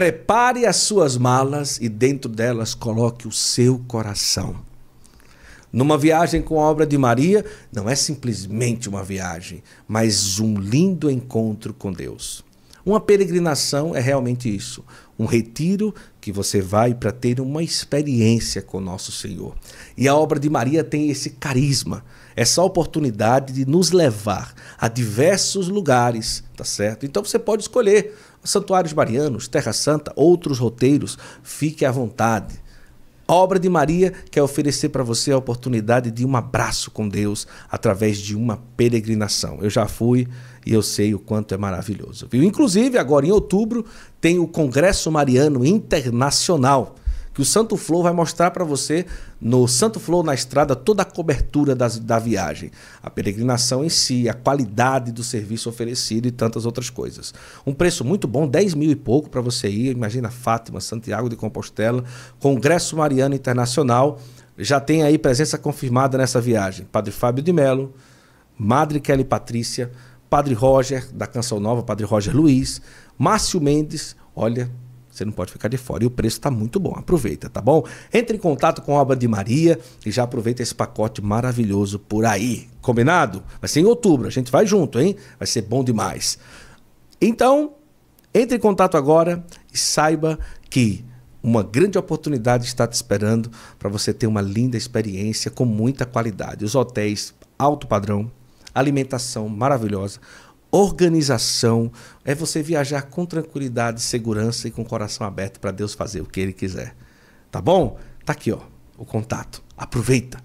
Prepare as suas malas e dentro delas coloque o seu coração. Numa viagem com a obra de Maria, não é simplesmente uma viagem, mas um lindo encontro com Deus. Uma peregrinação é realmente isso, um retiro que você vai para ter uma experiência com nosso Senhor. E a obra de Maria tem esse carisma, essa oportunidade de nos levar a diversos lugares, tá certo? Então você pode escolher santuários marianos, Terra Santa, outros roteiros, fique à vontade. A obra de Maria quer oferecer para você a oportunidade de um abraço com Deus através de uma peregrinação. Eu já fui e eu sei o quanto é maravilhoso. Viu? Inclusive, agora em outubro, tem o Congresso Mariano Internacional, que o Santo Flow vai mostrar para você no Santo Flow na estrada toda a cobertura das, da viagem, a peregrinação em si, a qualidade do serviço oferecido e tantas outras coisas. Um preço muito bom, 10 mil e pouco para você ir. Imagina Fátima, Santiago de Compostela, Congresso Mariano Internacional. Já tem aí presença confirmada nessa viagem. Padre Fábio de Melo, Madre Kelly Patrícia, Padre Roger, da Canção Nova, Padre Roger Luiz, Márcio Mendes, olha, você não pode ficar de fora. E o preço está muito bom. Aproveita, tá bom? Entre em contato com a Obra de Maria e já aproveita esse pacote maravilhoso por aí. Combinado? Vai ser em outubro. A gente vai junto, hein? Vai ser bom demais. Então, entre em contato agora e saiba que uma grande oportunidade está te esperando para você ter uma linda experiência com muita qualidade. Os hotéis alto padrão alimentação maravilhosa, organização, é você viajar com tranquilidade, segurança e com o coração aberto para Deus fazer o que Ele quiser. Tá bom? Tá aqui, ó, o contato. Aproveita.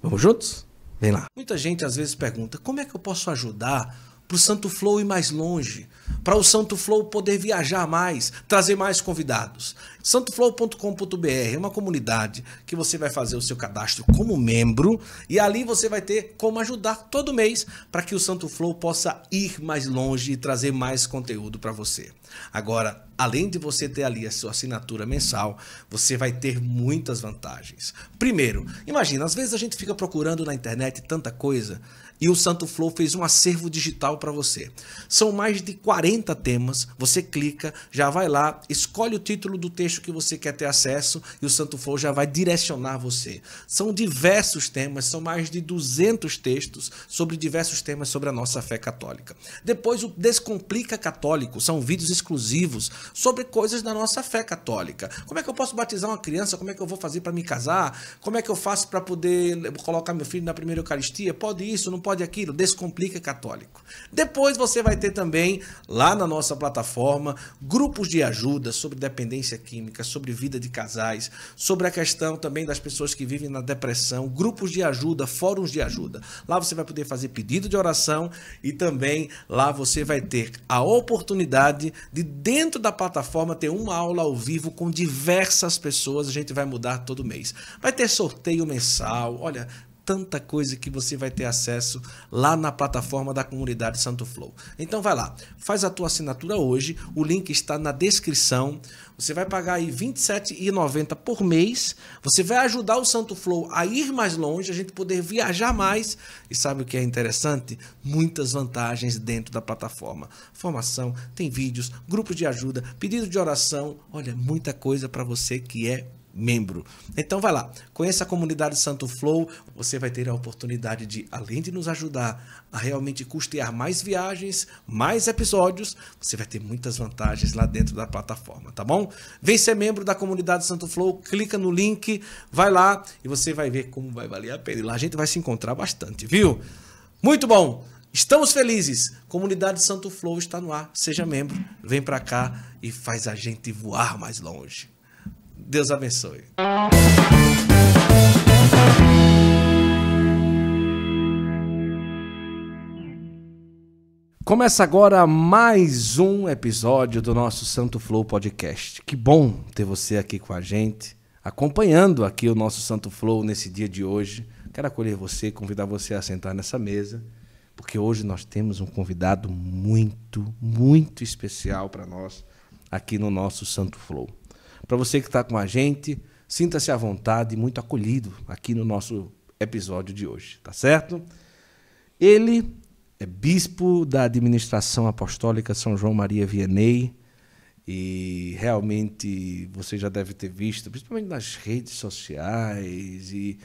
Vamos juntos? Vem lá. Muita gente às vezes pergunta: como é que eu posso ajudar para o Santo Flow ir mais longe, para o Santo Flow poder viajar mais, trazer mais convidados. santoflow.com.br é uma comunidade que você vai fazer o seu cadastro como membro e ali você vai ter como ajudar todo mês para que o Santo Flow possa ir mais longe e trazer mais conteúdo para você. Agora, além de você ter ali a sua assinatura mensal, você vai ter muitas vantagens. Primeiro, imagina, às vezes a gente fica procurando na internet tanta coisa e o Santo Flow fez um acervo digital para você. São mais de 40 temas, você clica, já vai lá, escolhe o título do texto que você quer ter acesso e o Santo Flow já vai direcionar você. São diversos temas, são mais de 200 textos sobre diversos temas sobre a nossa fé católica. Depois o Descomplica Católico, são vídeos exclusivos sobre coisas da nossa fé católica. Como é que eu posso batizar uma criança? Como é que eu vou fazer para me casar? Como é que eu faço para poder colocar meu filho na primeira Eucaristia? Pode isso, não pode pode aquilo, descomplica católico. Depois você vai ter também lá na nossa plataforma grupos de ajuda sobre dependência química, sobre vida de casais, sobre a questão também das pessoas que vivem na depressão, grupos de ajuda, fóruns de ajuda. Lá você vai poder fazer pedido de oração e também lá você vai ter a oportunidade de dentro da plataforma ter uma aula ao vivo com diversas pessoas, a gente vai mudar todo mês. Vai ter sorteio mensal. Olha, tanta coisa que você vai ter acesso lá na plataforma da comunidade Santo Flow. Então vai lá, faz a tua assinatura hoje, o link está na descrição. Você vai pagar aí R$ 27,90 por mês. Você vai ajudar o Santo Flow a ir mais longe, a gente poder viajar mais. E sabe o que é interessante? Muitas vantagens dentro da plataforma. Formação, tem vídeos, grupos de ajuda, pedido de oração. Olha, muita coisa para você que é membro. Então vai lá, conheça a comunidade Santo Flow, você vai ter a oportunidade de, além de nos ajudar a realmente custear mais viagens, mais episódios, você vai ter muitas vantagens lá dentro da plataforma, tá bom? Vem ser membro da comunidade Santo Flow, clica no link, vai lá e você vai ver como vai valer a pena. E lá a gente vai se encontrar bastante, viu? Muito bom! Estamos felizes. Comunidade Santo Flow está no ar. Seja membro, vem para cá e faz a gente voar mais longe. Deus abençoe. Começa agora mais um episódio do nosso Santo Flow Podcast. Que bom ter você aqui com a gente, acompanhando aqui o nosso Santo Flow nesse dia de hoje. Quero acolher você, convidar você a sentar nessa mesa, porque hoje nós temos um convidado muito, muito especial para nós aqui no nosso Santo Flow. Para você que está com a gente, sinta-se à vontade, muito acolhido aqui no nosso episódio de hoje, tá certo? Ele é bispo da administração apostólica São João Maria Vianney e realmente você já deve ter visto, principalmente nas redes sociais e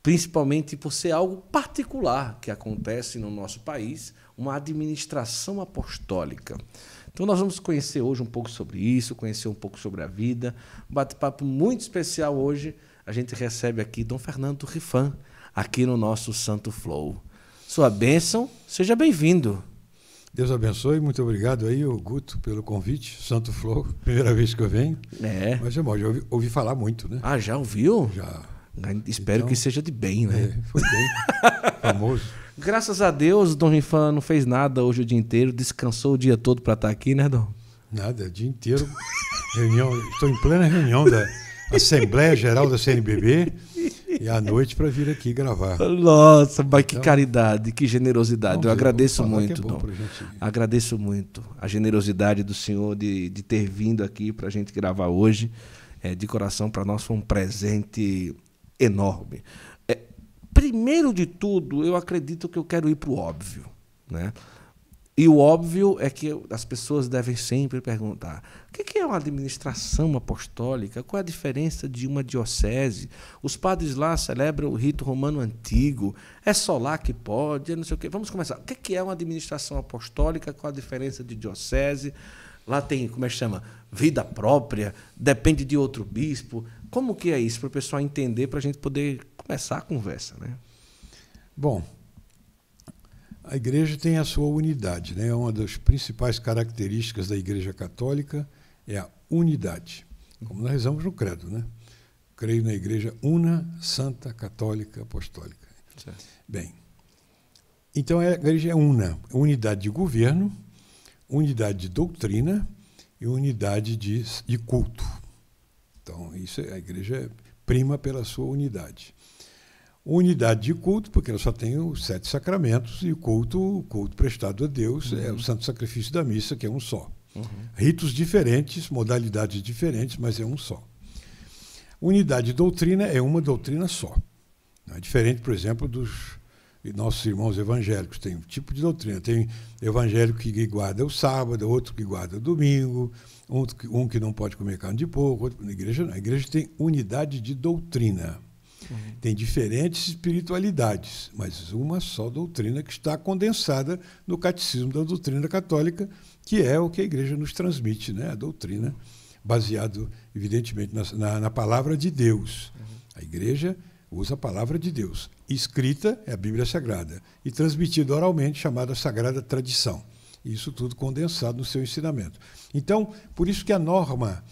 principalmente por ser algo particular que acontece no nosso país, uma administração apostólica. Então nós vamos conhecer hoje um pouco sobre isso, conhecer um pouco sobre a vida. Um bate-papo muito especial hoje. A gente recebe aqui Dom Fernando Rifan, aqui no nosso Santo Flow. Sua bênção, seja bem-vindo. Deus abençoe, muito obrigado aí, o Guto, pelo convite. Santo Flow, primeira vez que eu venho. É. Mas é bom, já ouvi, ouvi falar muito, né? Ah, já ouviu? Já. Espero então, que seja de bem, né? É, foi bem. famoso. Graças a Deus, Dom Rifan não fez nada hoje o dia inteiro, descansou o dia todo para estar tá aqui, né, Dom? Nada, o dia inteiro. reunião, estou em plena reunião da Assembleia Geral da CNBB e à noite para vir aqui gravar. Nossa, mas então, que caridade, que generosidade. eu agradeço é muito, é Dom. Agradeço muito a generosidade do senhor de, de ter vindo aqui para a gente gravar hoje. É, de coração, para nós foi um presente enorme primeiro de tudo, eu acredito que eu quero ir para o óbvio. Né? E o óbvio é que as pessoas devem sempre perguntar: o que é uma administração apostólica? Qual é a diferença de uma diocese? Os padres lá celebram o rito romano antigo, é só lá que pode, é não sei o quê. Vamos começar. O que é uma administração apostólica? Qual a diferença de diocese? Lá tem, como é que chama? Vida própria, depende de outro bispo, como que é isso para o pessoal entender, para a gente poder começar a conversa? Né? Bom, a igreja tem a sua unidade. Né? Uma das principais características da igreja católica é a unidade. Como nós rezamos no credo, né? Creio na igreja una, santa, católica, apostólica. Certo. Bem, então é, a igreja é una, é unidade de governo, unidade de doutrina e unidade de, de culto. Então, isso é, a igreja é prima pela sua unidade. Unidade de culto, porque ela só tem os sete sacramentos, e o culto, culto prestado a Deus uhum. é o uhum. santo sacrifício da missa, que é um só. Uhum. Ritos diferentes, modalidades diferentes, mas é um só. Unidade de doutrina é uma doutrina só. É diferente, por exemplo, dos nossos irmãos evangélicos. Tem um tipo de doutrina. Tem evangélico que guarda o sábado, outro que guarda o domingo, um, um que não pode comer carne de porco, outro, na igreja não. A igreja tem unidade de doutrina. Uhum. Tem diferentes espiritualidades, mas uma só doutrina que está condensada no catecismo da doutrina católica, que é o que a igreja nos transmite, né? a doutrina, baseado, evidentemente, na, na, na palavra de Deus. Uhum. A igreja usa a palavra de Deus. Escrita é a Bíblia Sagrada e transmitida oralmente, chamada Sagrada Tradição. Isso tudo condensado no seu ensinamento. Então, por isso que a norma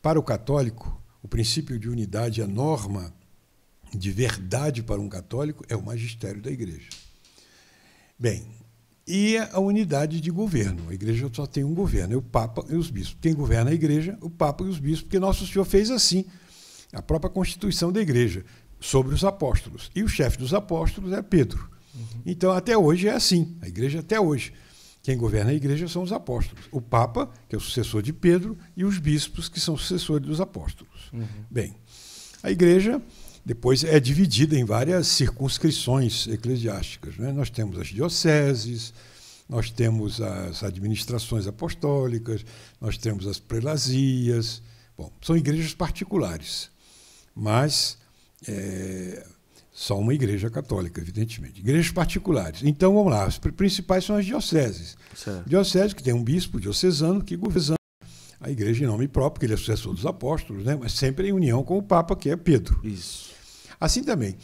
para o católico, o princípio de unidade, a norma de verdade para um católico é o magistério da igreja. Bem, e a unidade de governo. A igreja só tem um governo, é o Papa e os bispos. Quem governa a igreja? O Papa e os bispos, porque Nosso Senhor fez assim, a própria constituição da igreja, sobre os apóstolos. E o chefe dos apóstolos é Pedro. Uhum. Então, até hoje é assim, a igreja até hoje. Quem governa a igreja são os apóstolos. O Papa, que é o sucessor de Pedro, e os bispos, que são sucessores dos apóstolos. Uhum. Bem, a igreja depois é dividida em várias circunscrições eclesiásticas. Né? Nós temos as dioceses, nós temos as administrações apostólicas, nós temos as prelazias. Bom, são igrejas particulares, mas é, só uma igreja católica, evidentemente. Igrejas particulares. Então, vamos lá. As principais são as dioceses. Certo. Diocese que tem um bispo diocesano que governa a igreja em nome próprio, que ele é sucessor dos apóstolos, né? mas sempre em união com o Papa, que é Pedro. Isso. Assim também,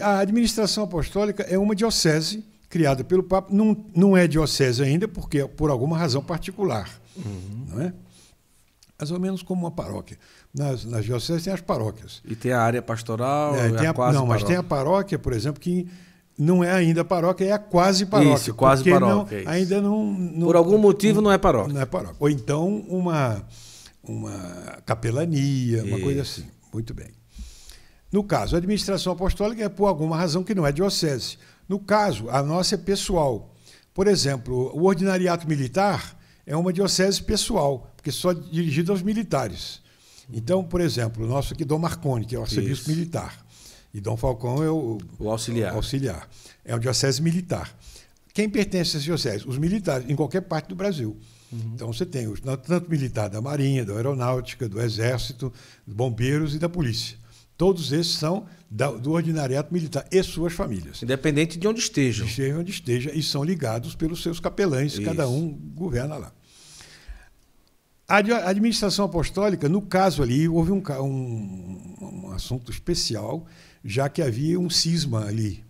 a, administração apostólica é uma diocese criada pelo Papa. Não, não é diocese ainda, porque é por alguma razão particular. Uhum. Não é? Mais ou menos como uma paróquia. Nas, nas dioceses tem as paróquias. E tem a área pastoral, é, tem é a, a quase Não, paróquia. mas tem a paróquia, por exemplo, que não é ainda paróquia, é a quase paróquia. Isso, quase paróquia. Não, é ainda não, não, Por algum motivo não é paróquia. Não é paróquia. Ou então uma, uma capelania, uma isso. coisa assim. Muito bem. No caso, a administração apostólica é por alguma razão que não é diocese. No caso, a nossa é pessoal. Por exemplo, o ordinariato militar é uma diocese pessoal, porque só dirigido dirigida aos militares. Então, por exemplo, o nosso aqui, Dom Marconi, que é o arcebispo militar, e Dom Falcão é o, o auxiliar. auxiliar. É o diocese militar. Quem pertence a esse diocese? Os militares, em qualquer parte do Brasil. Uhum. Então você tem os, tanto militar da Marinha, da Aeronáutica, do Exército, dos Bombeiros e da Polícia. Todos esses são da, do ordinariato militar e suas famílias. Independente de onde estejam. Estejam onde estejam e são ligados pelos seus capelães, Isso. cada um governa lá. A administração apostólica, no caso ali, houve um, um, um assunto especial, já que havia um cisma ali.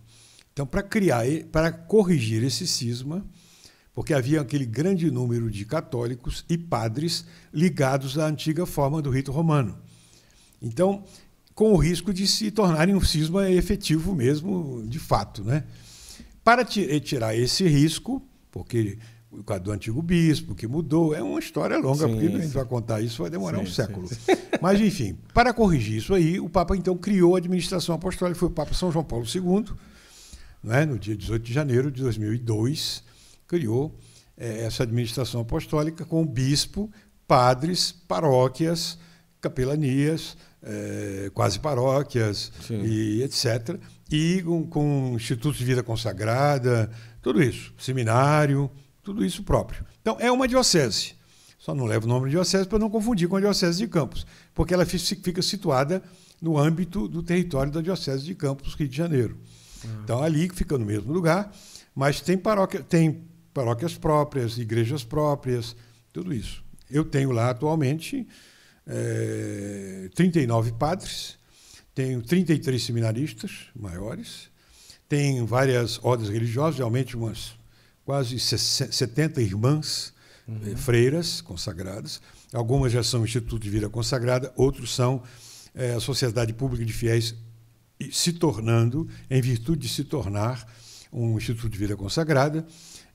Então, para criar, para corrigir esse cisma, porque havia aquele grande número de católicos e padres ligados à antiga forma do rito romano. Então, com o risco de se tornarem um cisma efetivo mesmo, de fato. Né? Para eh, tirar esse risco, porque com a do antigo bispo, que mudou. É uma história longa, sim, porque a gente vai contar isso, vai demorar sim, um século. Mas, enfim, para corrigir isso aí, o Papa então criou a administração apostólica, foi o Papa São João Paulo II, né, no dia 18 de janeiro de 2002, criou é, essa administração apostólica com bispo, padres, paróquias, capelanias, é, quase paróquias, e etc. E com, com Instituto de Vida Consagrada, tudo isso, seminário, tudo isso próprio. Então, é uma diocese. Só não leva o nome de diocese para não confundir com a diocese de Campos, porque ela fica situada no âmbito do território da diocese de Campos, Rio de Janeiro. Uhum. Então, ali fica no mesmo lugar, mas tem, paróquia, tem paróquias próprias, igrejas próprias, tudo isso. Eu tenho lá atualmente é, eh, 39 padres, tenho 33 seminaristas maiores, tenho várias ordens religiosas, realmente umas quase 70 irmãs uhum. freiras consagradas. Algumas já são Instituto de Vida Consagrada, outros são é, a Sociedade Pública de Fiéis se tornando, em virtude de se tornar, um Instituto de Vida Consagrada.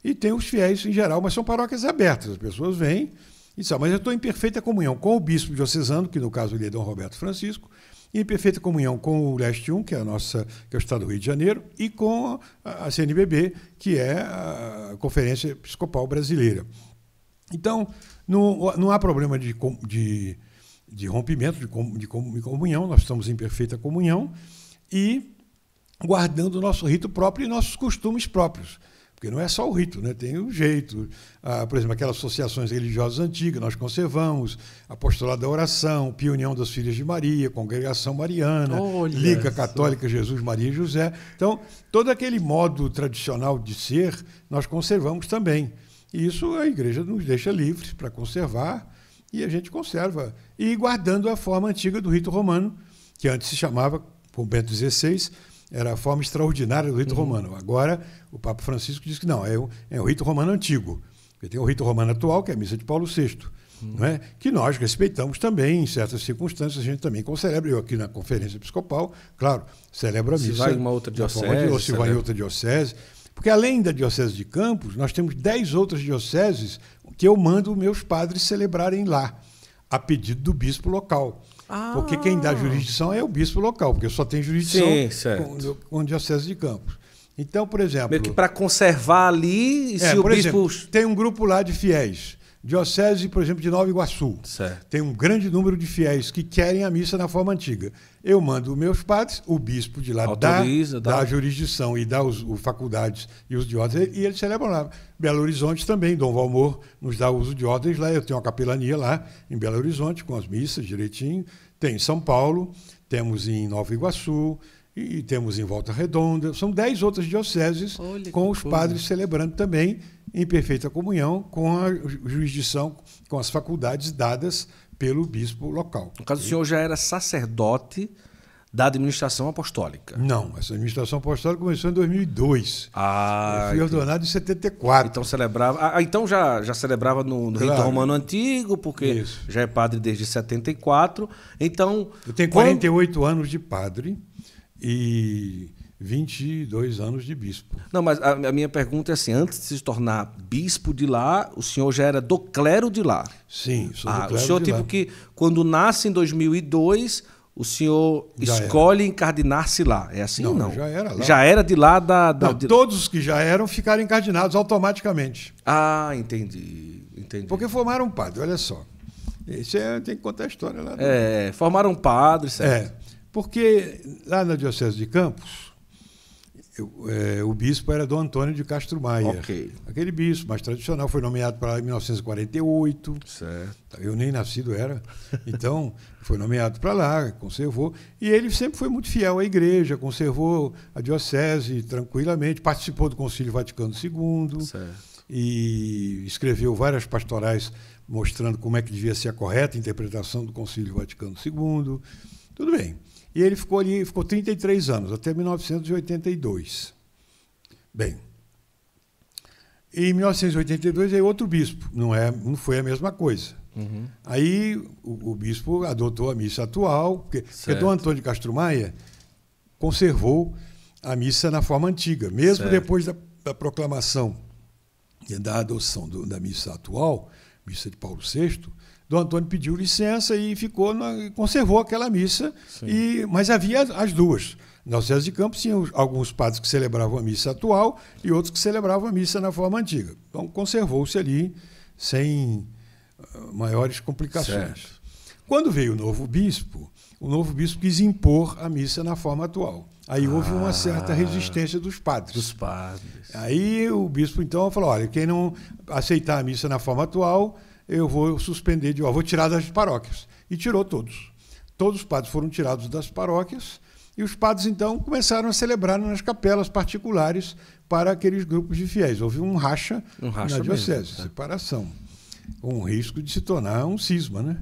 E tem os fiéis em geral, mas são paróquias abertas. As pessoas vêm e dizem, ah, mas eu estou em perfeita comunhão com o bispo diocesano, que no caso ele é Dom Roberto Francisco, em perfeita comunhão com o Leste 1, que é, a nossa, que é o Estado do Rio de Janeiro, e com a CNBB, que é a Conferência Episcopal Brasileira. Então, não, não há problema de, de, de rompimento, de, com, de comunhão, nós estamos em perfeita comunhão e guardando o nosso rito próprio e nossos costumes próprios. Porque não é só o rito, né? tem o jeito. Ah, por exemplo, aquelas associações religiosas antigas, nós conservamos, apostolado da oração, união das Filhas de Maria, Congregação Mariana, Olha Liga essa. Católica Jesus, Maria e José. Então, todo aquele modo tradicional de ser, nós conservamos também. E isso a igreja nos deixa livres para conservar, e a gente conserva. E guardando a forma antiga do rito romano, que antes se chamava, com Bento XVI, era a forma extraordinária do rito uhum. romano. Agora, o Papa Francisco diz que não, é o, é o rito romano antigo. Porque tem o rito romano atual, que é a missa de Paulo VI, uhum. não é? que nós respeitamos também, em certas circunstâncias, a gente também celebra. Eu aqui na conferência episcopal, claro, celebro a missa. Se vai em uma outra diocese. ou se vai em outra diocese. Porque além da diocese de Campos, nós temos dez outras dioceses que eu mando meus padres celebrarem lá, a pedido do bispo local. Porque quem dá ah. jurisdição é o bispo local, porque só tem jurisdição Sim, com, com diocese de Campos. Então, por exemplo. Meio que para conservar ali, é, se é, o bispo. Exemplo, tem um grupo lá de fiéis. Diocese, por exemplo, de Nova Iguaçu. Certo. Tem um grande número de fiéis que querem a missa na forma antiga. Eu mando meus padres, o bispo de lá Autoriza, dá, dá. a jurisdição e dá os, faculdades e os de ordens, e eles celebram lá. Belo Horizonte também, Dom Valmor nos dá uso de ordens lá. Eu tenho uma capelania lá em Belo Horizonte, com as missas direitinho. Tem em São Paulo, temos em Nova Iguaçu, e, e temos em Volta Redonda. São dez outras dioceses Olha, com os coisa. padres celebrando também em perfeita comunhão com a jurisdição, com as faculdades dadas pelo bispo local. No caso, e... o senhor já era sacerdote da administração apostólica? Não, essa administração apostólica começou em 2002. Ah, eu fui então. ordenado em 74. Então celebrava, ah, ah, então já, já celebrava no, no claro. rito romano antigo, porque Isso. já é padre desde 74. Então, eu tenho 48 quando... anos de padre e 22 anos de bispo. Não, mas a, a, minha pergunta é assim: antes de se tornar bispo de lá, o senhor já era do clero de lá? Sim, sou ah, do clero. O senhor, de tipo lá. que quando nasce em 2002, o senhor já escolhe encardinar-se lá. É assim não, não? Já era lá. Já era de lá da. da não, de... Todos os que já eram ficaram encardinados automaticamente. Ah, entendi. entendi. Porque formaram um padre, olha só. Isso é, tem que contar a história lá. É, do... formaram um padre, certo? É. Porque lá na Diocese de Campos, eu, é, o bispo era Dom Antônio de Castro Maia. Okay. Aquele bispo mais tradicional, foi nomeado para lá em 1948. Certo. Eu nem nascido era. Então, foi nomeado para lá, conservou. E ele sempre foi muito fiel à igreja, conservou a diocese tranquilamente, participou do Concílio Vaticano II. Certo. E escreveu várias pastorais mostrando como é que devia ser a correta interpretação do Concílio Vaticano II. Tudo bem. E ele ficou ali, ficou 33 anos, até 1982. Bem, em 1982 veio outro bispo, não, é, não foi a mesma coisa. Uhum. Aí o, o, bispo adotou a missa atual, porque, porque Dom Antônio de Castro Maia conservou a missa na forma antiga, mesmo certo. depois da, da, proclamação e da adoção do, da missa atual, missa de Paulo VI, Dom Antônio pediu licença e ficou na, conservou aquela missa. E, mas havia as duas. Na César de Campos tinha alguns padres que celebravam a missa atual e outros que celebravam a missa na forma antiga. Então conservou-se ali sem ah, maiores complicações. Certo. Quando veio o novo bispo, o novo bispo quis impor a missa na forma atual. Aí houve uma certa ah. resistência dos padres. Dos padres. Aí o bispo então falou: olha, quem não aceitar a missa na forma atual eu vou suspender de ó, vou tirar das paróquias. E tirou todos. Todos os padres foram tirados das paróquias e os padres então começaram a celebrar nas capelas particulares para aqueles grupos de fiéis. Houve um racha, um racha na diocese, mesmo, é. tá? separação, com o risco de se tornar um cisma, né?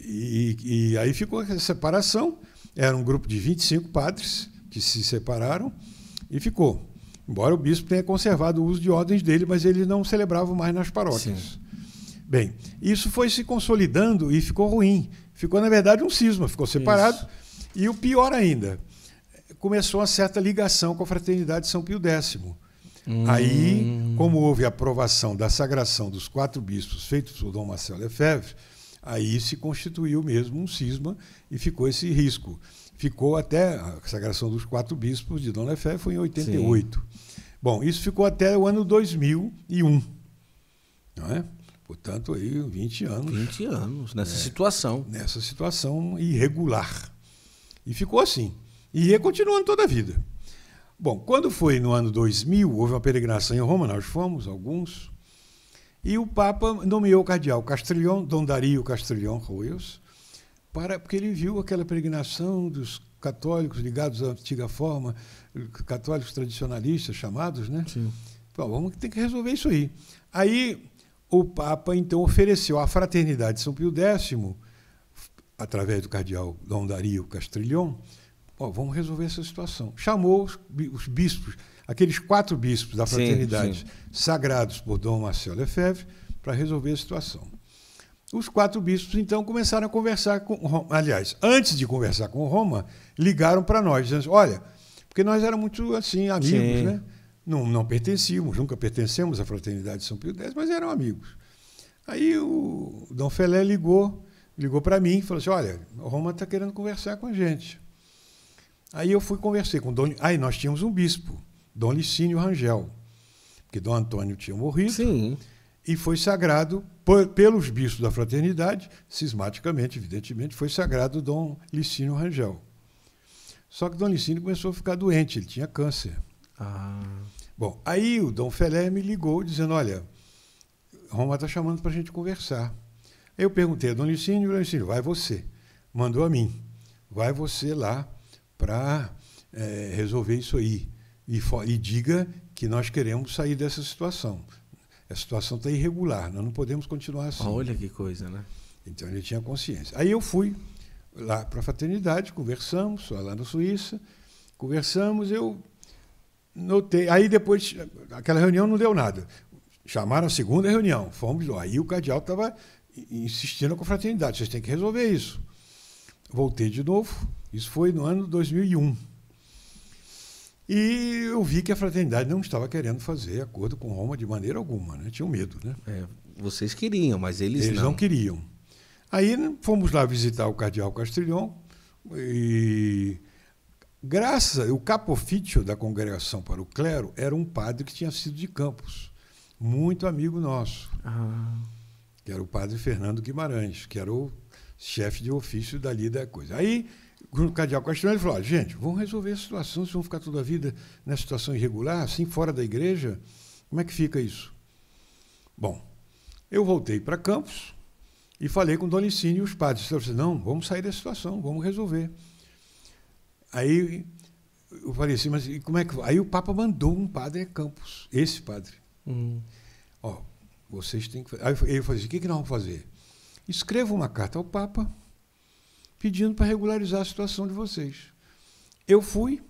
E, e aí ficou essa separação. Era um grupo de 25 padres que se separaram e ficou. Embora o bispo tenha conservado o uso de ordens dele, mas ele não celebrava mais nas paróquias. Sim. Bem, isso foi se consolidando e ficou ruim. Ficou, na verdade, um cisma, ficou separado. Isso. E o pior ainda, começou uma certa ligação com a Fraternidade São Pio X. Hum. Aí, como houve a aprovação da sagração dos quatro bispos feitos por Dom Marcelo Lefebvre, aí se constituiu mesmo um cisma e ficou esse risco. Ficou até a sagração dos quatro bispos de Dom Lefebvre foi em 88. Sim. Bom, isso ficou até o ano 2001. Não é? Portanto, aí 20 anos. 20 anos, nessa né? situação. Nessa situação irregular. E ficou assim. E ia é continuando toda a vida. Bom, quando foi no ano 2000, houve uma peregrinação em Roma, nós fomos, alguns, e o Papa nomeou o cardeal Castrillon, Dom Dario Castrillon Royos, para, porque ele viu aquela peregrinação dos católicos ligados à antiga forma, católicos tradicionalistas chamados, né? Sim. Bom, vamos ter que resolver isso aí. Aí o Papa então ofereceu à fraternidade São Pio X, através do cardeal Dom Dario Castrilhon, oh, vamos resolver essa situação. Chamou os, bispos, aqueles quatro bispos da fraternidade, sim, sim. sagrados por Dom Marcelo Lefebvre, para resolver a situação. Os quatro bispos então começaram a conversar com Roma. Aliás, antes de conversar com Roma, ligaram para nós, dizendo: assim, olha, porque nós éramos muito assim, amigos, sim. né? Não, não pertencíamos, nunca pertencemos à Fraternidade São Pio X, mas eram amigos. Aí o Dom Felé ligou, ligou para mim e falou assim: olha, Roma está querendo conversar com a gente. Aí eu fui conversei com o Dom. Aí nós tínhamos um bispo, Dom Licínio Rangel, porque Dom Antônio tinha morrido. Sim. E foi sagrado por, pelos bispos da fraternidade, cismaticamente, evidentemente, foi sagrado Dom Licínio Rangel. Só que Dom Licínio começou a ficar doente, ele tinha câncer. Ah. Bom, aí o Dom Felé me ligou dizendo: Olha, Roma está chamando para a gente conversar. Eu perguntei a Dom Licínio, Dom Licínio, vai você. Mandou a mim, vai você lá para é, eh, resolver isso aí. E, e diga que nós queremos sair dessa situação. A situação está irregular, nós não podemos continuar assim. Olha que coisa, né? Então ele tinha consciência. Aí eu fui lá para a fraternidade, conversamos, lá na Suíça, conversamos, eu notei. Aí depois, aquela reunião não deu nada. Chamaram a segunda reunião, fomos lá. Aí o cardeal estava insistindo com a fraternidade, vocês têm que resolver isso. Voltei de novo, isso foi no ano 2001. E eu vi que a fraternidade não estava querendo fazer acordo com Roma de maneira alguma, né? tinham medo. Né? É, vocês queriam, mas eles, eles não. não queriam. Aí fomos lá visitar o cardeal Castrilhon e Graças, o capofício da congregação para o clero era um padre que tinha sido de Campos, muito amigo nosso, ah. que era o padre Fernando Guimarães, que era o chefe de ofício dali da coisa. Aí, o cardeal questionou, ele falou, ah, gente, vamos resolver a situação, vocês vão ficar toda a vida nessa situação irregular, assim, fora da igreja, como é que fica isso? Bom, eu voltei para Campos e falei com Dona Licínio e os padres. Ele disse, assim, não, vamos sair da situação, vamos resolver. Aí eu falei assim, mas como é que. Aí o Papa mandou um padre a Campos, esse padre. Hum. Ó, vocês têm que. Aí ele falou assim: o que, que nós vamos fazer? Escreva uma carta ao Papa pedindo para regularizar a situação de vocês. Eu fui,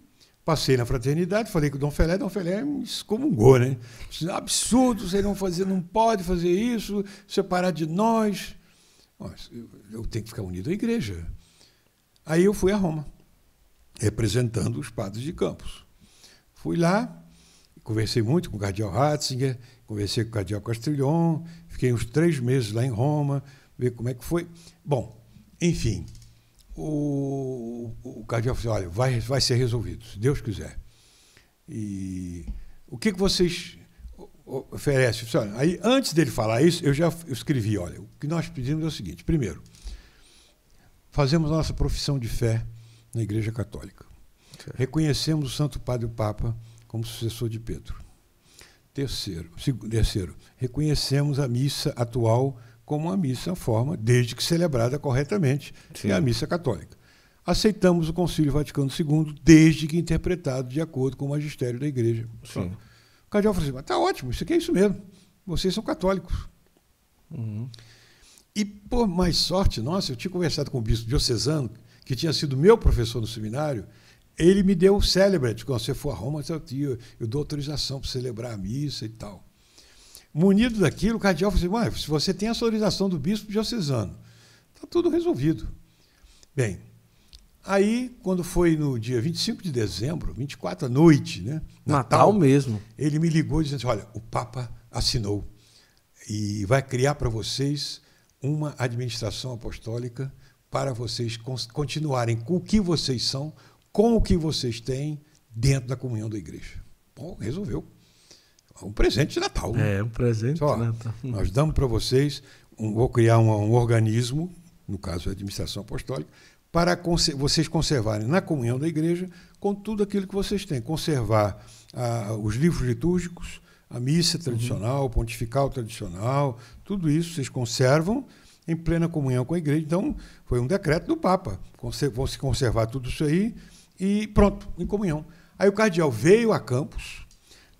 passei na fraternidade, falei com o Dom Felé, Dom Felé me excomungou, né? Disse, Absurdo, vocês não fazer, não pode fazer isso, separar de nós. eu tenho que ficar unido à igreja. Aí eu fui a Roma representando os padres de Campos. Fui lá, conversei muito com o cardeal Ratzinger, conversei com o cardeal Castrillon, fiquei uns três meses lá em Roma, ver como é que foi. Bom, enfim, o, o cardeal falou, assim, olha, vai, vai ser resolvido, se Deus quiser. E o que, que vocês oferecem? Aí, antes dele falar isso, eu já escrevi, olha, o que nós pedimos é o seguinte, primeiro, fazemos a nossa profissão de fé, na Igreja Católica. Certo. Reconhecemos o Santo Padre o Papa como sucessor de Pedro. Terceiro, terceiro, reconhecemos a missa atual como uma missa forma, desde que celebrada corretamente, Sim. que é a missa católica. Aceitamos o Concílio Vaticano II, desde que interpretado de acordo com o magistério da Igreja. Sim. O cardeal falou assim: está ótimo, isso aqui é isso mesmo. Vocês são católicos. Uhum. E, por mais sorte, nossa, eu tinha conversado com o bispo diocesano, que tinha sido meu professor no seminário, ele me deu o celebrate. Quando você for a Roma, eu, eu dou autorização para celebrar a missa e tal. Munido daquilo, o cardeal falou assim: se você tem a autorização do bispo diocesano, está tudo resolvido. Bem, aí, quando foi no dia 25 de dezembro, 24 à noite, né? Natal, Natal mesmo. Ele me ligou dizendo: assim, olha, o Papa assinou e vai criar para vocês uma administração apostólica para vocês continuarem com o que vocês são, com o que vocês têm dentro da comunhão da igreja. Bom, resolveu. Um presente de Natal. É, um presente de Natal. Né? É, né? tá. Nós damos para vocês, um, vou criar um, um, organismo, no caso a administração apostólica, para conser vocês conservarem na comunhão da igreja com tudo aquilo que vocês têm. Conservar ah, os livros litúrgicos, a missa tradicional, uhum. o pontifical tradicional, tudo isso vocês conservam em plena comunhão com a igreja. Então, foi um decreto do Papa. Vão se conservar tudo isso aí e pronto, em comunhão. Aí o cardeal veio a Campos,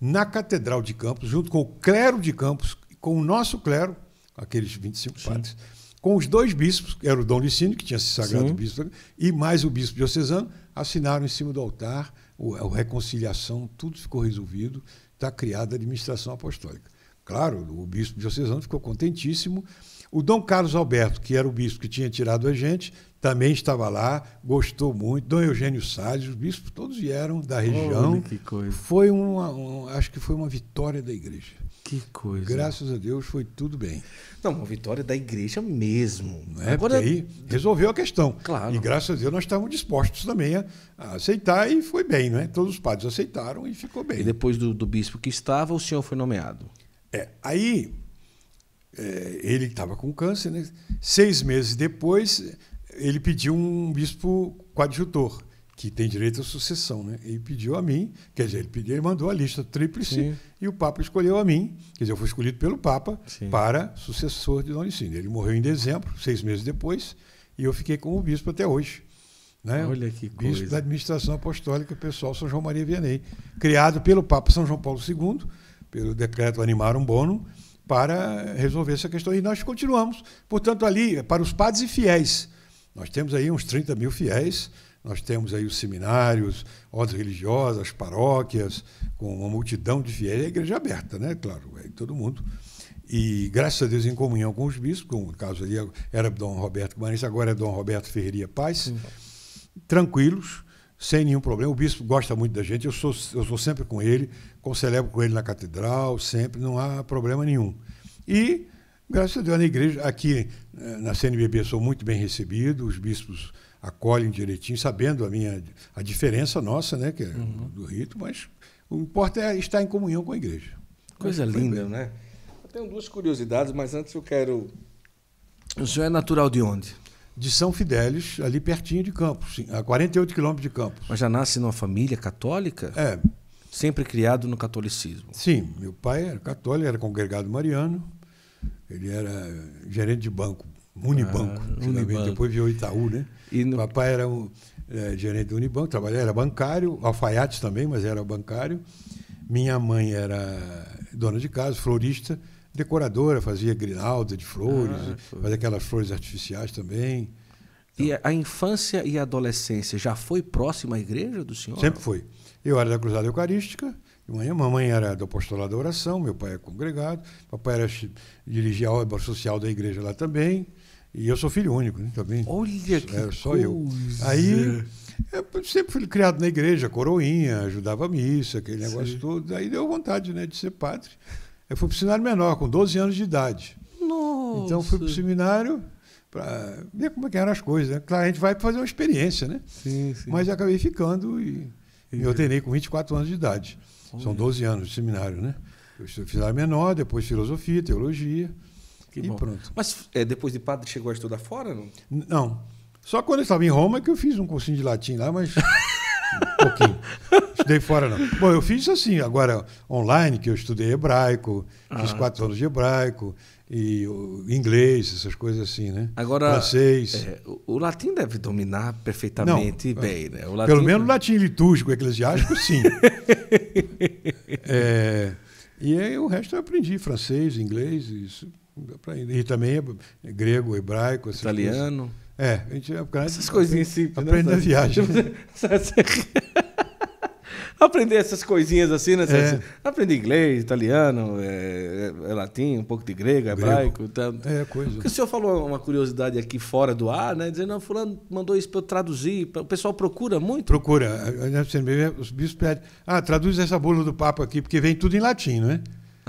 na Catedral de Campos, junto com o clero de Campos, com o nosso clero, aqueles 25 Sim. padres, com os dois bispos, que era o Dom Licínio, que tinha se sagrado bispo, e mais o bispo diocesano, assinaram em cima do altar o, a reconciliação, tudo ficou resolvido, está criada a administração apostólica. Claro, o bispo diocesano ficou contentíssimo, o Dom Carlos Alberto, que era o bispo que tinha tirado a gente, também estava lá, gostou muito. Dom Eugênio Salles, os bispos todos vieram da região. Olha, que coisa. Foi uma, um, acho que foi uma vitória da igreja. Que coisa. Graças a Deus foi tudo bem. Não, uma vitória da igreja mesmo. Não é? Agora... Porque aí resolveu a questão. Claro. E graças a Deus nós estávamos dispostos também a, aceitar e foi bem, né? Todos os padres aceitaram e ficou bem. E depois do, do bispo que estava, o senhor foi nomeado. É. Aí é, ele estava com câncer, né? seis meses depois, ele pediu um bispo coadjutor, que tem direito à sucessão. Né? Ele pediu a mim, quer dizer, ele, pediu, ele mandou a lista tríplice Sim. e o Papa escolheu a mim, quer dizer, eu fui escolhido pelo Papa Sim. para sucessor de Dom Licínio. Ele morreu em dezembro, seis meses depois, e eu fiquei como bispo até hoje. Né? Olha que coisa. Bispo da administração apostólica pessoal São João Maria Vianney, criado pelo Papa São João Paulo II, pelo decreto Animarum Bonum, para resolver essa questão. E nós continuamos, portanto, ali, para os padres e fiéis. Nós temos aí uns 30 mil fiéis, nós temos aí os seminários, ordens religiosas, paróquias, com uma multidão de fiéis, é a igreja é aberta, né? Claro, é todo mundo. E graças a Deus em comunhão com os bispos, como no caso ali era Dom Roberto Guimarães, agora é Dom Roberto Ferreira Paz, Sim. tranquilos, sem nenhum problema. O bispo gosta muito da gente, eu sou, eu sou sempre com ele, Concelebro com ele na catedral, sempre, não há problema nenhum. E, graças a Deus, na igreja, aqui eh, na CNBB sou muito bem recebido, os bispos acolhem direitinho, sabendo a minha a diferença nossa, né, que é uhum. do rito, mas o importante é estar em comunhão com a igreja. Coisa mas, linda, né? Eu tenho duas curiosidades, mas antes eu quero o senhor é natural de onde? De São Fidélis, ali pertinho de Campos, a 48 quilômetros de Campos. Mas já nasce numa família católica? É, sempre criado no catolicismo. Sim, meu pai era católico, era congregado mariano, ele era gerente de banco, Unibanco, ah, Unibanco. depois viu Itaú, né? E no... Papai era um, é, gerente do Unibanco, trabalhava, era bancário, alfaiate também, mas era bancário. Minha mãe era dona de casa, florista, decoradora, fazia grinalda de flores, ah, fazia aquelas flores artificiais também. E a infância e a adolescência já foi próxima à igreja do senhor? Sempre foi. Eu era da Cruzada Eucarística, minha mamãe era do apostolado da oração, meu pai é congregado, papai era, dirigia a obra social da igreja lá também, e eu sou filho único né, também. Olha é, que Era só coisa. eu. Aí, eu sempre fui criado na igreja, coroinha, ajudava a missa, aquele Sim. negócio todo. Aí deu vontade né, de ser padre. Eu fui para o seminário menor, com 12 anos de idade. Nossa. Então, fui para o seminário, para ver como é eram as coisas. Né? Claro, a gente vai fazer uma experiência, né? Sim, sim. Mas acabei ficando e eu treinei com 24 anos de idade. Olha. São 12 anos de seminário, né? Eu fiz a menor, depois filosofia, teologia. Que e bom. pronto. Mas é, depois de padre chegou a estudar fora, não? não. Só quando eu estava em Roma que eu fiz um cursinho de latim lá, mas um pouquinho. Estudei fora, não. Bom, eu fiz assim, agora online, que eu estudei hebraico, ah, fiz quatro tá. anos de hebraico, e inglês, essas coisas assim, né? Agora, Francês. É, o, latim deve dominar perfeitamente Não, bem, é, né? Latim... Pelo menos é o latim litúrgico, eclesiástico, sim. é, e aí, o resto eu aprendi, francês, inglês, isso, e também é grego, hebraico. Italiano. Coisas. É, a gente, a essas coisinhas assim. Aprende né? a viagem. aprender essas coisinhas assim, né? É. Aprender inglês, italiano, é, é, é latim, um pouco de grego, hebraico. Tanto. É, coisa. Porque o senhor falou uma curiosidade aqui fora do ar, né? Dizendo, não, fulano mandou isso para eu traduzir. O pessoal procura muito? Procura. Os bispos pedem, ah, traduz essa bula do papo aqui, porque vem tudo em latim, não é?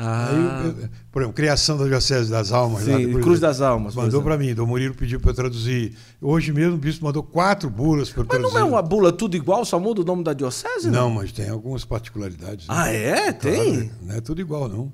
Ah. Eu, por exemplo, Criação da Diocese das Almas. Sim, lá, Cruz das Almas. Mandou para mim, Dom então Murilo pediu para eu traduzir. Hoje mesmo o bispo mandou quatro bulas para traduzir. Mas não é uma bula tudo igual, só muda o nome da diocese? Não, não mas tem algumas particularidades. Né? Ah, é? Claro, tem? Não é tudo igual, não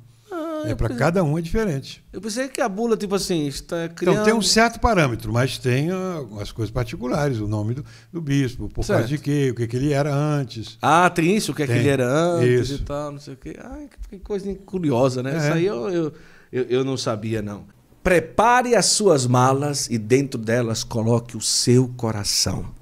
é para é. cada um é diferente. Eu pensei que a bula, tipo assim, está então, criando... Então, tem um certo parâmetro, mas tem ah, as coisas particulares, o nome do, do bispo, por certo. causa de quê, o que, que ele era antes. Ah, tem isso, o que, é que ele era antes isso. e tal, não sei o quê. Ai, que coisa curiosa, né? É. Isso aí eu, eu, eu, eu não sabia, não. Prepare as suas malas e dentro delas coloque o seu coração.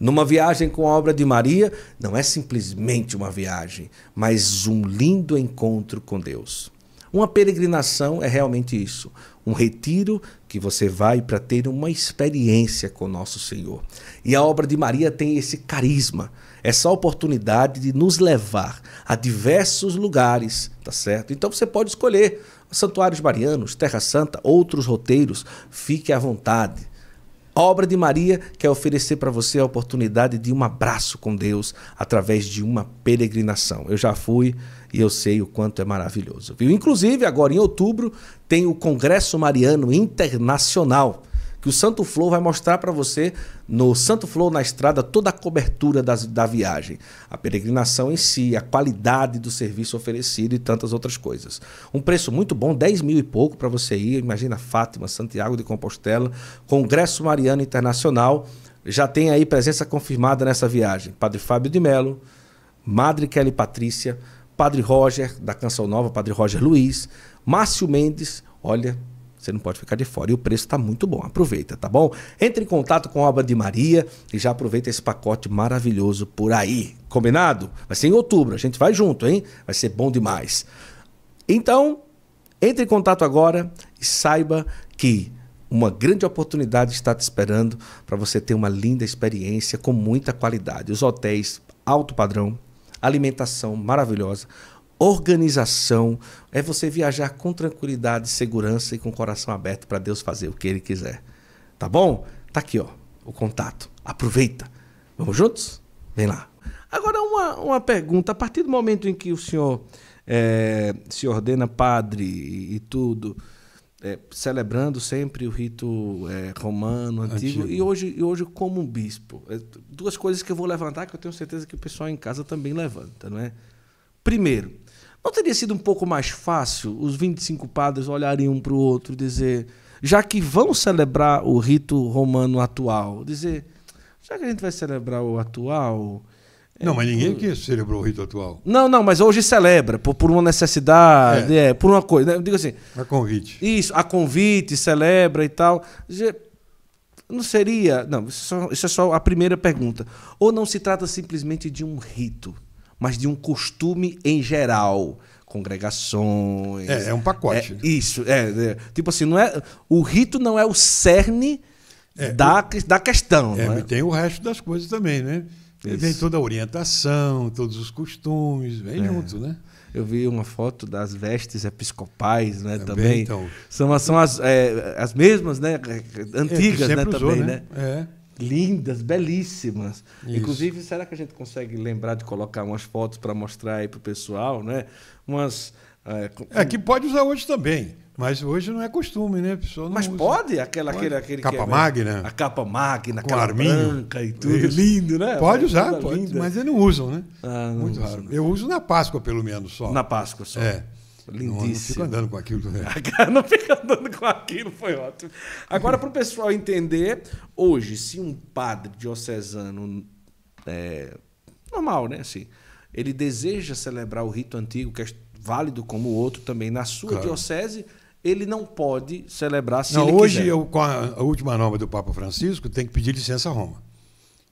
Numa viagem com a obra de Maria, não é simplesmente uma viagem, mas um lindo encontro com Deus. Uma peregrinação é realmente isso, um retiro que você vai para ter uma experiência com nosso Senhor. E a obra de Maria tem esse carisma, essa oportunidade de nos levar a diversos lugares, tá certo? Então você pode escolher santuários marianos, Terra Santa, outros roteiros, fique à vontade. A obra de Maria quer oferecer para você a oportunidade de um abraço com Deus através de uma peregrinação. Eu já fui, e eu sei o quanto é maravilhoso. Viu? Inclusive, agora em outubro, tem o Congresso Mariano Internacional que o Santo Flow vai mostrar para você no Santo Flow na estrada toda a cobertura das, da viagem, a peregrinação em si, a qualidade do serviço oferecido e tantas outras coisas. Um preço muito bom, 10 mil e pouco para você ir. Imagina Fátima, Santiago de Compostela, Congresso Mariano Internacional. Já tem aí presença confirmada nessa viagem. Padre Fábio de Melo, Madre Kelly Patrícia, Padre Roger, da Canção Nova, Padre Roger Luiz, Márcio Mendes, olha, você não pode ficar de fora. E o preço está muito bom. Aproveita, tá bom? Entre em contato com a Obra de Maria e já aproveita esse pacote maravilhoso por aí. Combinado? Vai ser em outubro. A gente vai junto, hein? Vai ser bom demais. Então, entre em contato agora e saiba que uma grande oportunidade está te esperando para você ter uma linda experiência com muita qualidade. Os hotéis alto padrão alimentação maravilhosa, organização, é você viajar com tranquilidade, segurança e com o coração aberto para Deus fazer o que ele quiser. Tá bom? Tá aqui, ó, o contato. Aproveita. Vamos juntos? Vem lá. Agora, uma, uma pergunta. A partir do momento em que o senhor é, se ordena padre e tudo, é, celebrando sempre o rito é, romano antigo, antigo, E, hoje, e hoje como bispo. É, duas coisas que eu vou levantar que eu tenho certeza que o pessoal em casa também levanta, não é? Primeiro, não teria sido um pouco mais fácil os 25 padres olharem um para o outro e dizer, já que vão celebrar o rito romano atual, dizer, já que a gente vai celebrar o atual, não, mas ninguém hum. que celebrou o rito atual. Não, não, mas hoje celebra, por, por uma necessidade, é. É, por uma coisa. Né? Digo assim. A convite. Isso, a convite, celebra e tal. Não seria. Não, isso é, só, isso é só a primeira pergunta. Ou não se trata simplesmente de um rito, mas de um costume em geral congregações. É, é um pacote. É, né? isso, é, é, Tipo assim, não é, o rito não é o cerne é, da, o, da questão. É, né? tem o resto das coisas também, né? Isso. Vem toda a orientação, todos os costumes, vem é. junto, né? Eu vi uma foto das vestes episcopais, né? Também. também. Então. São, são as, é, as mesmas, né? Antigas, é, né? Usou, também, né? né? É. Lindas, belíssimas. Isso. Inclusive, será que a gente consegue lembrar de colocar umas fotos para mostrar aí para o pessoal, né? Umas. É, com... É, que pode usar hoje também. Mas hoje não é costume, né? A pessoa Mas usa. pode aquela pode. aquele, aquele é capa é, magna, a capa magna, com capa branca e tudo Isso. lindo, né? Pode usar, é pode, linda. mas eles não usam, né? Ah, não Muito raro. Eu uso na Páscoa pelo menos só. Na Páscoa só. É. Lindíssimo. Não, não fico andando com aquilo. Né? não fica andando com aquilo, foi ótimo. Agora, para o pessoal entender, hoje, se um padre diocesano é, normal, né? Assim, ele deseja celebrar o rito antigo, que é válido como o outro também, na sua claro. diocese, ele não pode celebrar se não, ele hoje, quiser. Hoje, com a, a última norma do Papa Francisco, tem que pedir licença a Roma.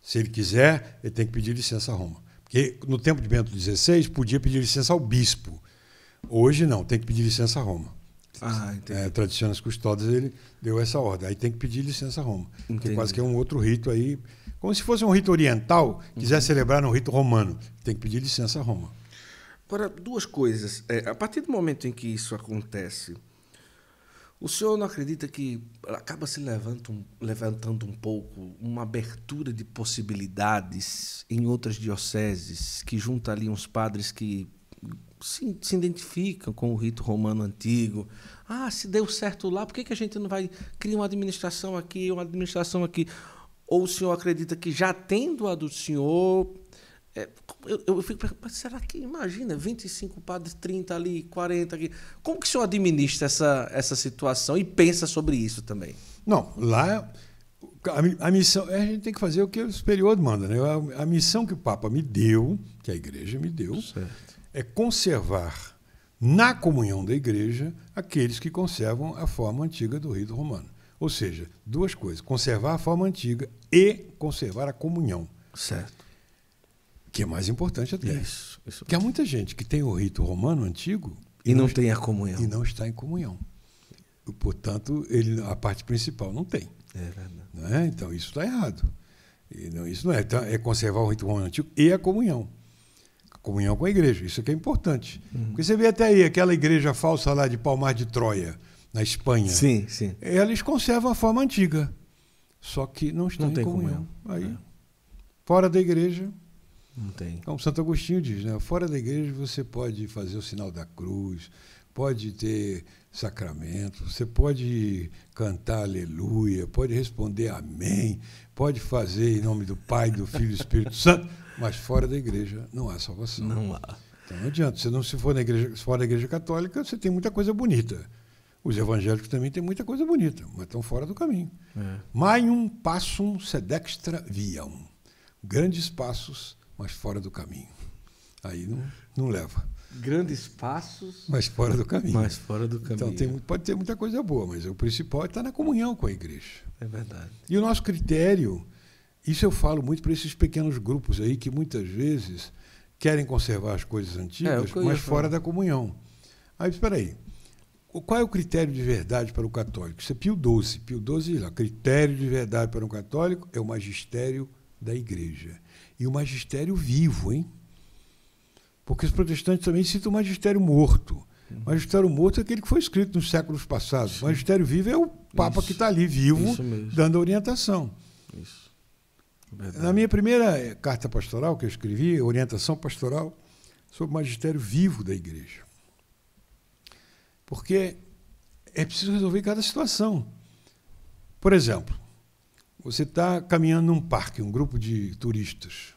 Se ele quiser, ele tem que pedir licença a Roma. Porque no tempo de Bento XVI, podia pedir licença ao bispo. Hoje, não, tem que pedir licença a Roma. Ah, é, custódias, ele deu essa ordem. Aí tem que pedir licença a Roma. Entendi. Porque quase que é um outro rito aí. Como se fosse um rito oriental, quiser uhum. celebrar um rito romano, tem que pedir licença a Roma. Agora, duas coisas. É, a partir do momento em que isso acontece, o senhor não acredita que acaba se um, levantando um pouco uma abertura de possibilidades em outras dioceses que junta ali uns padres que se, se identificam com o rito romano antigo? Ah, se deu certo lá, por que, que a gente não vai criar uma administração aqui, uma administração aqui? Ou o senhor acredita que já tendo a do senhor, é, eu, eu, fico mas será que, imagina, 25 padres, 30 ali, 40 aqui. Como que o senhor administra essa, essa situação e pensa sobre isso também? Não, lá a, a missão, é, a gente tem que fazer o que o superior manda. Né? A, a missão que o Papa me deu, que a igreja me deu, certo. é conservar na comunhão da igreja aqueles que conservam a forma antiga do rito romano. Ou seja, duas coisas, conservar a forma antiga e conservar a comunhão. Certo. Que é mais importante até. Isso, isso. Porque há muita gente que tem o rito romano antigo e, e não, não tem a comunhão. E não está em comunhão. Portanto, ele, a parte principal não tem. É verdade. Né? Então, isso está errado. E não, isso não é. Então, é conservar o rito romano antigo e a comunhão. comunhão com a igreja. Isso é que é importante. Uhum. Porque você vê até aí aquela igreja falsa lá de Palmar de Troia, na Espanha. Sim, sim. Eles conservam a forma antiga. Só que não estão não em comunhão. comunhão. Aí, é. fora da igreja, não tem. Como Santo Agostinho diz, né? Fora da igreja você pode fazer o sinal da cruz, pode ter sacramento, você pode cantar aleluia, pode responder amém, pode fazer em nome do Pai, do Filho e do Espírito Santo, mas fora da igreja não há salvação. Não há. Então não adianta. Se não se for na igreja, se for da igreja católica, você tem muita coisa bonita. Os evangélicos também têm muita coisa bonita, mas estão fora do caminho. É. Maium passum sedextra viam. Grandes passos mas fora do caminho. Aí não, não leva. Grandes passos. Mas fora do caminho. Mas fora do então, caminho. Então tem, pode ter muita coisa boa, mas o principal é estar tá na comunhão com a igreja. É verdade. E o nosso critério, isso eu falo muito para esses pequenos grupos aí que muitas vezes querem conservar as coisas é, antigas, é, mas fora da comunhão. Aí, espera aí. Qual é o critério de verdade para o católico? Isso é Pio XII. Pio XII, lá, critério de verdade para um católico é o magistério da igreja. E o magistério vivo, hein? Porque os protestantes também citam o magistério morto. O uhum. magistério morto é aquele que foi escrito nos séculos passados. Sim. O magistério vivo é o Papa Isso. que está ali, vivo, dando orientação. Isso. Verdade. Na minha primeira eh, carta pastoral que eu escrevi, orientação pastoral, sobre o magistério vivo da igreja. Porque é preciso resolver cada situação. Por exemplo, você está caminhando num parque, um grupo de turistas.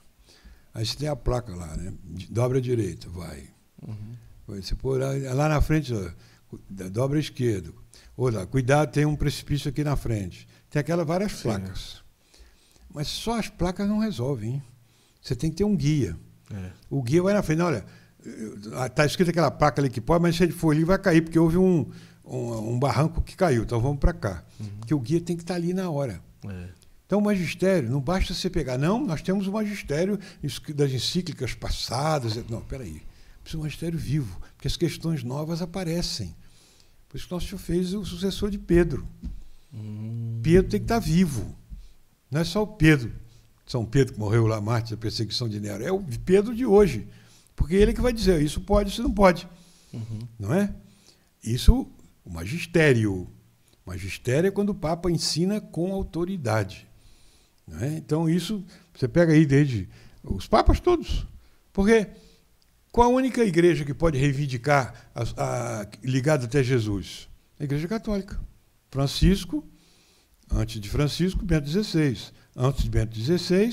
Aí você tem a placa lá, né? Dobra à direita, vai. Uhum. Você lá, lá na frente, dobra à esquerda. cuidado, tem um precipício aqui na frente. Tem aquelas várias Sim. placas. Mas só as placas não resolvem. Hein? Você tem que ter um guia. É. O guia vai na frente. olha, está eh, ah, escrito aquela placa ali que pode, mas se ele for ali, vai cair, porque houve um, um, um barranco que caiu. Então vamos para cá. Uhum. Porque o guia tem que estar tá ali na hora. É. Então, o magistério, não basta você pegar, não, nós temos o magistério das encíclicas passadas. Não, peraí. Precisa de um magistério vivo, porque as questões novas aparecem. Por isso que Nosso Senhor fez o sucessor de Pedro. Hum. Pedro tem que estar tá vivo. Não é só o Pedro, São Pedro que morreu lá, Marte, da perseguição de Nero. É o Pedro de hoje. Porque ele é que vai dizer, isso pode, isso não pode. Uhum. Não é? Isso, o magistério Magistério é quando o Papa ensina com autoridade. Né? Então, isso você pega aí desde os papas todos. Porque qual a única igreja que pode reivindicar a, a, ligada até Jesus? A Igreja Católica. Francisco, antes de Francisco, Bento XVI. Antes de Bento XVI,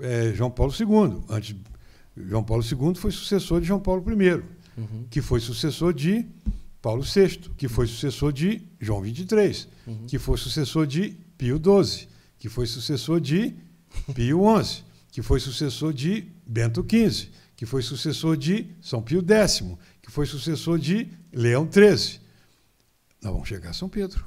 é, João Paulo II. Antes, João Paulo II foi sucessor de João Paulo I, uhum. que foi sucessor de Paulo VI, que foi sucessor de João 23, uhum. que foi sucessor de Pio XII, que foi sucessor de Pio XI, que foi sucessor de Bento XV, que foi sucessor de São Pio X, que foi sucessor de Leão XIII. Nós vamos chegar a São Pedro.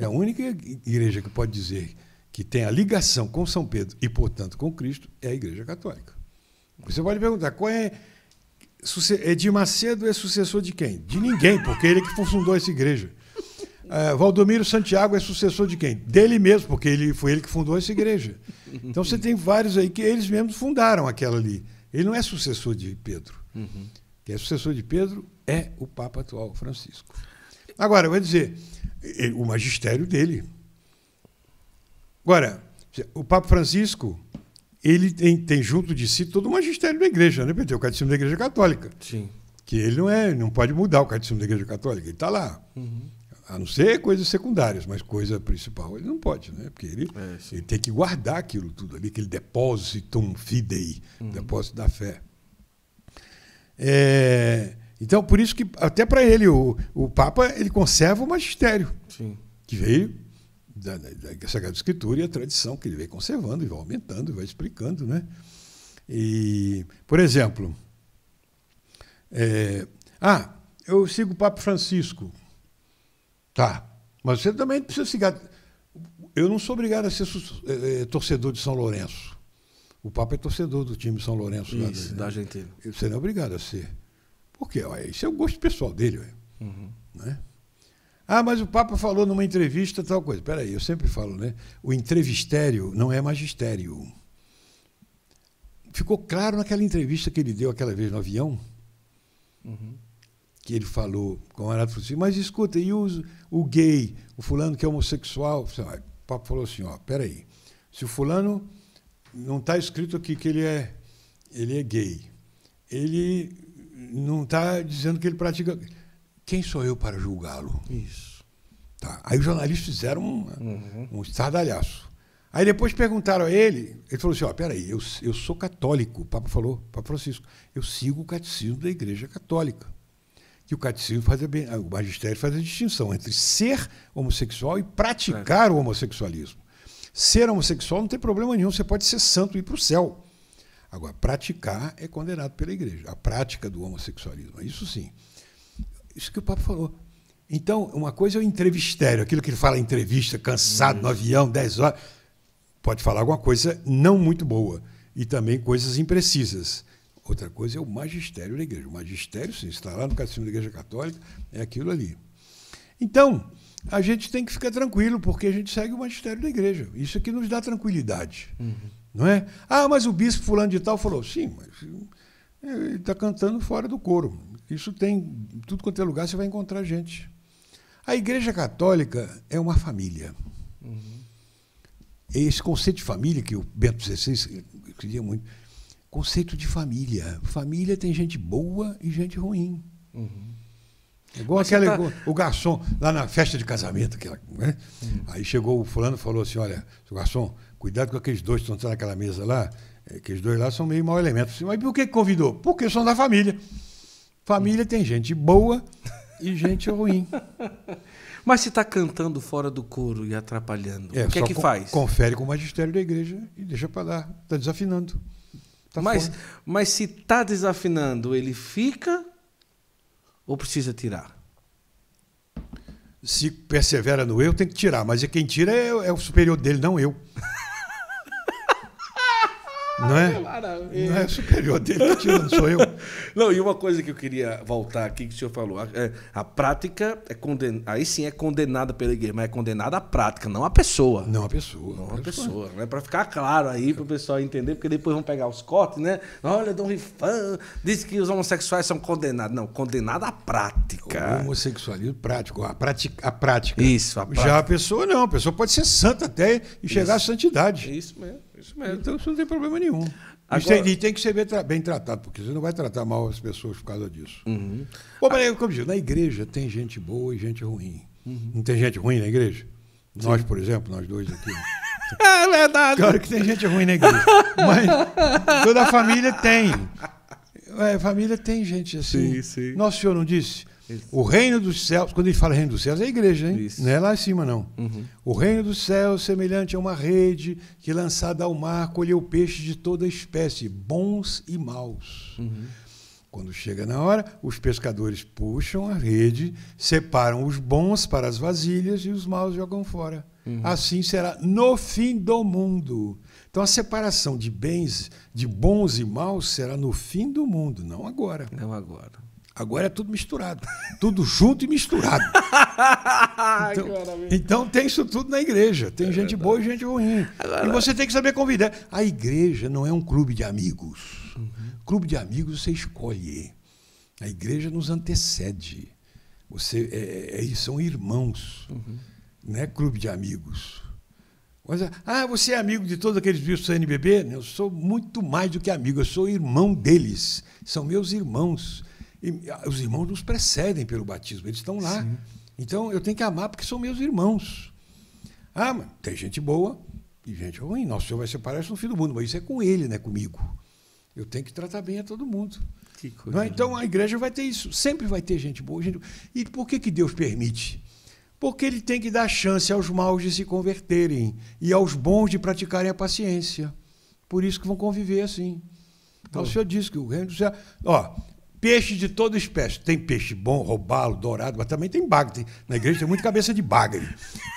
É a única igreja que pode dizer que tem a ligação com São Pedro e, portanto, com Cristo é a Igreja Católica. Você pode perguntar qual é Edir Macedo é sucessor de quem? De ninguém, porque ele é que fundou essa igreja. Uh, Valdomiro Santiago é sucessor de quem? Dele mesmo, porque ele, foi ele que fundou essa igreja. Então você tem vários aí que eles mesmos fundaram aquela ali. Ele não é sucessor de Pedro. Uhum. Quem é sucessor de Pedro é o Papa atual, Francisco. Agora, eu vou dizer, o magistério dele. Agora, o Papa Francisco ele tem, tem, junto de si todo o magistério da igreja, né, Pedro? O catecismo da igreja católica. Sim. Que ele não é, não pode mudar o catecismo da igreja católica, ele está lá. Uhum. A não ser coisas secundárias, mas coisa principal ele não pode, né? Porque ele, é, ele tem que guardar aquilo tudo ali, aquele depositum fidei, uhum. depósito da fé. É, então, por isso que até para ele, o, o Papa, ele conserva o magistério. Sim. Que veio da, da Sagrada Escritura e a tradição que ele vem conservando e vai aumentando e vai explicando. Né? E, por exemplo, é, ah, eu sigo o Papa Francisco. Tá, mas você também precisa seguir. Eu não sou obrigado a ser é, é, torcedor de São Lourenço. O Papa é torcedor do time São Lourenço. Isso, da, da Argentina. Você não é obrigado a ser. Por quê? Esse é o gosto pessoal dele. Uhum. Né? Ah, mas o Papa falou numa entrevista tal coisa. Espera aí, eu sempre falo, né? O entrevistério não é magistério. Ficou claro naquela entrevista que ele deu aquela vez no avião, uhum. que ele falou com o Arado, falou assim, mas escuta, e o, o gay, o fulano que é homossexual? O Papa falou assim, ó, espera aí, se o fulano não está escrito aqui que ele é, ele é gay, ele não está dizendo que ele pratica quem sou eu para julgá-lo? Isso. Tá. Aí os jornalistas fizeram um, né, uhum. um estardalhaço. Aí depois perguntaram a ele, ele falou assim: ó, peraí, eu, eu sou católico, o Papa falou, o Papa Francisco, eu sigo o catecismo da Igreja Católica. Que o catecismo faz a, o magistério faz a distinção entre ser homossexual e praticar é. o homossexualismo. Ser homossexual não tem problema nenhum, você pode ser santo e ir para o céu. Agora, praticar é condenado pela igreja, a prática do homossexualismo, isso sim. Isso que o Papa falou. Então, uma coisa é o entrevistério, aquilo que ele fala em entrevista, cansado, uhum. no avião, 10 horas. Pode falar alguma coisa não muito boa e também coisas imprecisas. Outra coisa é o magistério da igreja. O magistério, se está lá no catecismo da igreja católica, é aquilo ali. Então, a gente tem que ficar tranquilo, porque a gente segue o magistério da igreja. Isso aqui é nos dá tranquilidade. Uhum. Não é? Ah, mas o bispo fulano de tal falou, sim, mas ele está cantando fora do coro. Isso tem, tudo quanto é lugar você vai encontrar gente. A Igreja Católica é uma família. Uhum. Esse conceito de família, que o Bento XVI queria muito, conceito de família. Família tem gente boa e gente ruim. Uhum. É igual Mas aquela, tá... o garçom lá na festa de casamento. Aquela, né? uhum. Aí chegou o fulano e falou assim: Olha, garçom, cuidado com aqueles dois que estão naquela mesa lá, é, que os dois lá são meio mau elemento. Mas por que convidou? Porque são da família. Família tem gente boa e gente ruim. Mas se está cantando fora do coro e atrapalhando, é, o que é que faz? Confere com o magistério da igreja e deixa para lá. Está desafinando. Tá mas, mas se está desafinando, ele fica ou precisa tirar? Se persevera no eu, tem que tirar. Mas quem tira é, é o superior dele, não eu não é? Maravilha. Não é superior dele que tá tira, sou eu. Não, e uma coisa que eu queria voltar aqui que o senhor falou, a, é, a prática é condenada, aí sim é condenada pela igreja, mas é condenada a prática, não a pessoa. Não a pessoa. Não a pessoa, pessoa né? Para ficar claro aí para o pessoal entender, porque depois vão pegar os cortes, né? Olha, Dom Rifan disse que os homossexuais são condenados. Não, condenada à prática. O homossexualismo prático, a prática, a prática. Isso, a prática. Já a pessoa não, a pessoa pode ser santa até e Isso. chegar à santidade. É isso mesmo então isso não tem problema nenhum. Agora... E, tem, e, tem, que ser bem, tra bem, tratado, porque você não vai tratar mal as pessoas por causa disso. Uhum. Bom, mas, é como digo, na igreja tem gente boa e gente ruim. Uhum. Não tem gente ruim na igreja? Sim. Nós, por exemplo, nós dois aqui. é verdade. Claro que tem gente ruim na igreja. Mas toda a família tem. É, família tem gente assim. Sim, sim. Nosso senhor não disse? Isso. O reino dos céus, quando ele fala reino dos céus, é a igreja, hein? Isso. Não é lá em cima, não. Uhum. O reino dos céus, é semelhante a uma rede que, é lançada ao mar, colheu peixes de toda espécie, bons e maus. Uhum. Quando chega na hora, os pescadores puxam a rede, separam os bons para as vasilhas e os maus jogam fora. Uhum. Assim será no fim do mundo. Então a separação de bens, de bons e maus, será no fim do mundo, não agora. Não agora. Agora é tudo misturado. Tudo junto e misturado. Então, então, tem isso tudo na igreja. Tem é gente boa e gente ruim. E você tem que saber convidar. A igreja não é um clube de amigos. Uhum. Clube de amigos você escolhe. A igreja nos antecede. Você é, é, é são irmãos. Uhum. Não é clube de amigos. Ah, você é amigo de todos aqueles bispos do NBB? Eu sou muito mais do que amigo, eu sou irmão deles. São meus irmãos. E ah, os irmãos nos precedem pelo batismo, eles estão lá. Sim. Então eu tenho que amar porque são meus irmãos. Ah, mas tem gente boa e gente ruim. Nosso Senhor vai separar isso no fim do mundo, mas isso é com ele, não é comigo. Eu tenho que tratar bem a todo mundo. É? Né? Então a igreja vai ter isso. Sempre vai ter gente boa. Gente... E por que, que Deus permite? Porque ele tem que dar chance aos maus de se converterem e aos bons de praticarem a paciência. Por isso que vão conviver assim. Então, o senhor disse que o reino do céu. Ó, Peixe de toda espécie. Tem peixe bom, robalo, dourado, mas também tem bagre. Na igreja tem muita cabeça de bagre.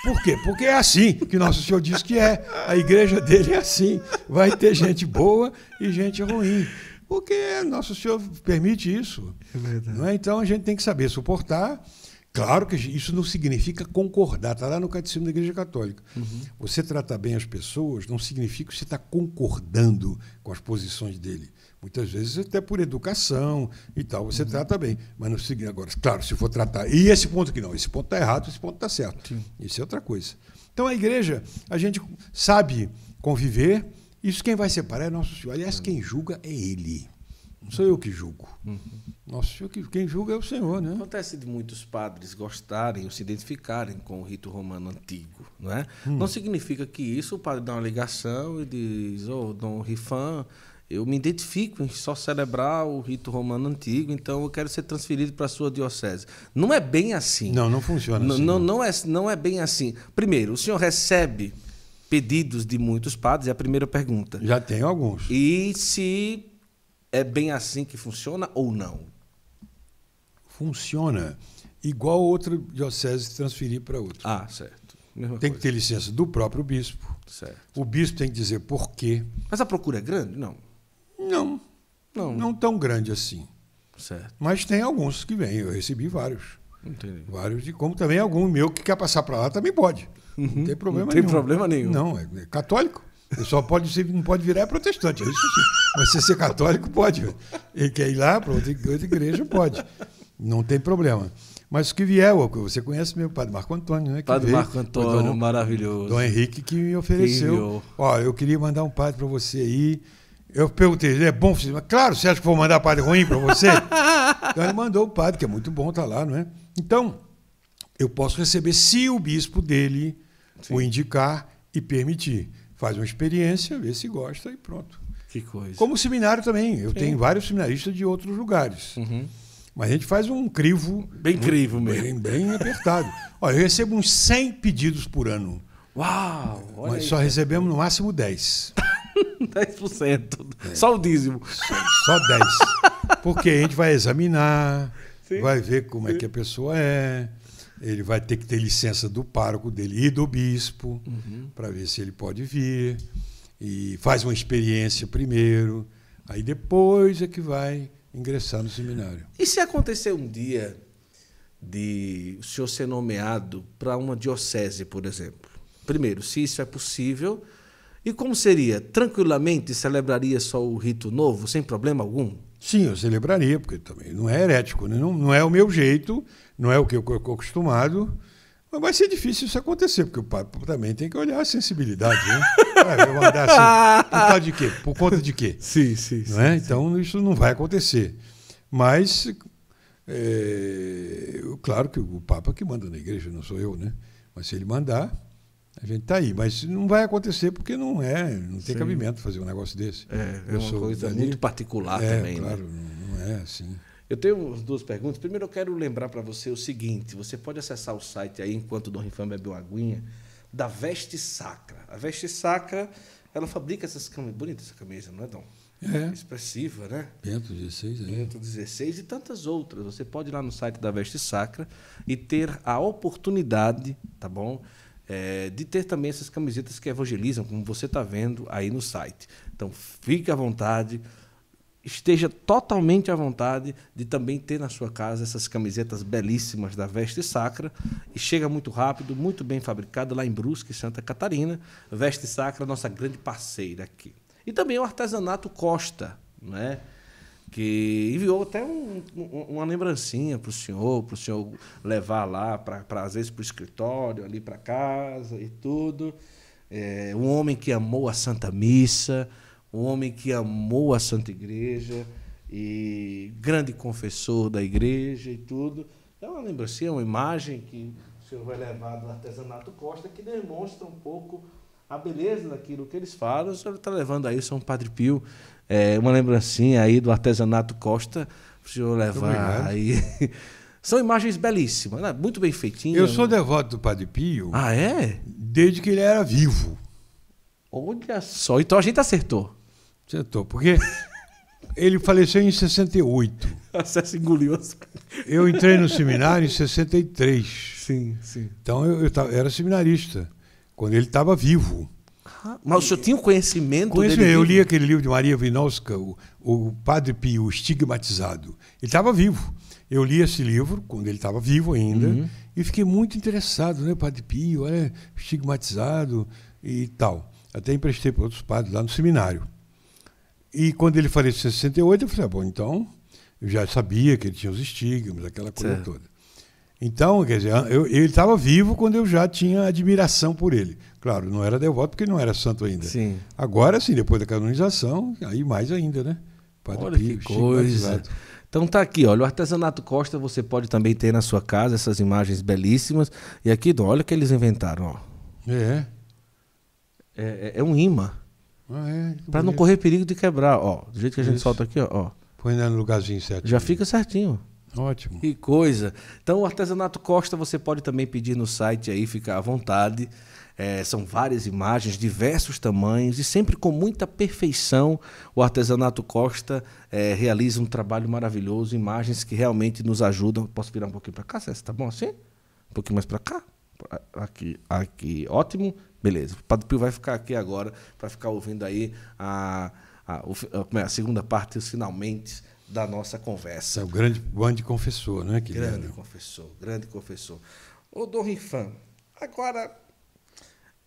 Por quê? Porque é assim que Nosso Senhor diz que é. A igreja dele é assim. Vai ter gente boa e gente ruim. Porque Nosso Senhor permite isso. É verdade. É? Então a gente tem que saber suportar. Claro que isso não significa concordar, está lá no Catecismo da Igreja Católica. Uhum. Você trata bem as pessoas não significa que você está concordando com as posições dele. Muitas vezes até por educação e tal, você uhum. trata bem. Mas não seguir agora, claro, se for tratar. E esse ponto aqui não, esse ponto está errado, esse ponto está certo. Sim. Isso é outra coisa. Então a igreja, a gente sabe conviver, isso quem vai separar é nosso Senhor. Aliás, uhum. quem julga é Ele. Não sou eu que julgo. Uhum. Nosso quem julga é o Senhor, né? Acontece de muitos padres gostarem ou se identificarem com o rito romano antigo, não é? Hum. Não significa que isso o padre dá uma ligação e diz, ô, oh, Dom Rifan eu me identifico em só celebrar o rito romano antigo, então eu quero ser transferido para a sua diocese. Não é bem assim. Não, não funciona assim. Não, não, é, não é bem assim. Primeiro, o senhor recebe pedidos de muitos padres? É a primeira pergunta. Já tem alguns. E se é bem assim que funciona ou não? Funciona igual outra diocese transferir para outra. Ah, certo. Mesma tem coisa. que ter licença do próprio bispo. Certo. O bispo tem que dizer por quê. Mas a procura é grande? Não. Não. Não. Não tão grande assim. Certo. Mas tem alguns que vêm, eu recebi vários. Entendi. Vários, de, como também algum meu que quer passar para lá também pode. Uhum. Não tem problema não tem nenhum. problema nenhum. Não, é, é católico. Ele só pode ser, não pode virar protestante, é isso sim. Mas se ser católico, pode. Ele quer ir lá para outra igreja, pode. Não tem problema. Mas o que vier, você conhece meu padre Marco Antônio, né? Que padre veio, Marco Antônio, Dom, maravilhoso. Dom Henrique que me ofereceu. Ó, eu queria mandar um padre para você aí. Eu perguntei, é bom? Falei, claro, você acha que vou mandar padre ruim para você? então ele mandou o padre, que é muito bom, está lá, não é? Então, eu posso receber se o bispo dele Sim. o indicar e permitir. Faz uma experiência, vê se gosta e pronto. Que coisa. Como seminário também. Eu Sim. tenho vários seminaristas de outros lugares. Uhum. Mas a gente faz um crivo. Bem crivo mesmo. Bem, bem apertado. Olha, eu recebo uns 100 pedidos por ano. Uau! Mas só recebemos no máximo 10. 10%. É. Só o dízimo. Só, só 10%. Porque a gente vai examinar, Sim. vai ver como é que a pessoa é. Ele vai ter que ter licença do pároco dele e do bispo uhum. para ver se ele pode vir. E faz uma experiência primeiro. Aí depois é que vai ingressar no seminário. E se acontecer um dia de o senhor ser nomeado para uma diocese, por exemplo? Primeiro, se isso é possível, e como seria? Tranquilamente celebraria só o rito novo, sem problema algum? Sim, eu celebraria, porque também não é herético, né? não, não é o meu jeito, não é o que eu estou acostumado. Mas vai ser difícil isso acontecer, porque o Papa também tem que olhar a sensibilidade, né? Vai mandar assim, por causa de quê? Por conta de quê? Sim, sim. Não é? sim. Então isso não vai acontecer. Mas, é, claro que o Papa que manda na igreja, não sou eu, né? Mas se ele mandar, a gente está aí, mas não vai acontecer porque não é, não tem Sim. cabimento fazer um negócio desse. É, é uma coisa muito particular é, também, né? claro, né? não é assim. Eu tenho duas perguntas. Primeiro, eu quero lembrar para você o seguinte: você pode acessar o site aí, enquanto o Dom Rifan bebeu aguinha, da Veste Sacra. A Veste Sacra, ela fabrica essas camisas. Bonita essa camisa, não é, Dom? É. Expressiva, né? Bento 16, é. Bento 16 e tantas outras. Você pode ir lá no site da Veste Sacra e ter a oportunidade, tá bom? é, de ter também essas camisetas que evangelizam, como você está vendo aí no site. Então, fique à vontade, esteja totalmente à vontade de também ter na sua casa essas camisetas belíssimas da Veste Sacra. E chega muito rápido, muito bem fabricada lá em Brusque, Santa Catarina. Veste Sacra, nossa grande parceira aqui. E também o artesanato Costa, né? que enviou até um, um, uma lembrancinha para o senhor, para o senhor levar lá, pra, pra às vezes para o escritório, ali para casa e tudo. É, um homem que amou a Santa Missa, um homem que amou a Santa Igreja e grande confessor da Igreja e tudo. É uma lembrancinha, uma imagem que o senhor vai levar do artesanato Costa que demonstra um pouco a beleza daquilo que eles falam. O senhor está levando aí São é Padre Pio, é, uma lembrancinha aí do artesanato Costa, o senhor levar aí. São imagens belíssimas, né? muito bem feitinhas. Eu sou devoto do Padre Pio. Ah, é? Desde que ele era vivo. Olha só, então a gente acertou. Acertou, porque ele faleceu em 68. Acesso engoliu. Eu entrei no seminário em 63. Sim, sim. Então eu, eu era seminarista. Quando ele estava vivo. Ah, mas o senhor tinha o conhecimento, conhecimento dele? Eu li aquele livro de Maria Vinowska, o, o Padre Pio, o Estigmatizado. Ele estava vivo. Eu li esse livro quando ele estava vivo ainda uhum. e fiquei muito interessado, né? Padre Pio, é estigmatizado e tal. Até emprestei para outros padres lá no seminário. E quando ele faleceu em 68, eu falei, ah, bom, então eu já sabia que ele tinha os estigmas, aquela coisa certo. toda. Então, quer dizer, eu, ele estava vivo quando eu já tinha admiração por ele. Claro, não era devoto porque não era santo ainda. Sim. Agora sim, depois da canonização, aí mais ainda, né? Padre Olha Pio, que coisa. Batizado. Então tá aqui, olha, o artesanato Costa você pode também ter na sua casa essas imagens belíssimas. E aqui, olha o que eles inventaram, ó. É. É, é, é um imã. Ah, é, para não correr perigo de quebrar, ó. Do jeito que a gente Isso. solta aqui, ó. Põe no lugarzinho certo. Já fica certinho. Ótimo. Que coisa. Então, o artesanato Costa você pode também pedir no site aí, fica à vontade. É, são várias imagens, diversos tamanhos e sempre com muita perfeição. O artesanato Costa é, realiza um trabalho maravilhoso, imagens que realmente nos ajudam. Posso virar um pouquinho para cá, César? Tá bom assim? Um pouquinho mais para cá? Aqui, aqui, ótimo. Beleza. O Padre Pio vai ficar aqui agora para ficar ouvindo aí a, a, a, é, a segunda parte, os finalmente da nossa conversa. É o grande, grande confessor, né? Que grande confessor, grande confessor. Ô, Dom Rifan, agora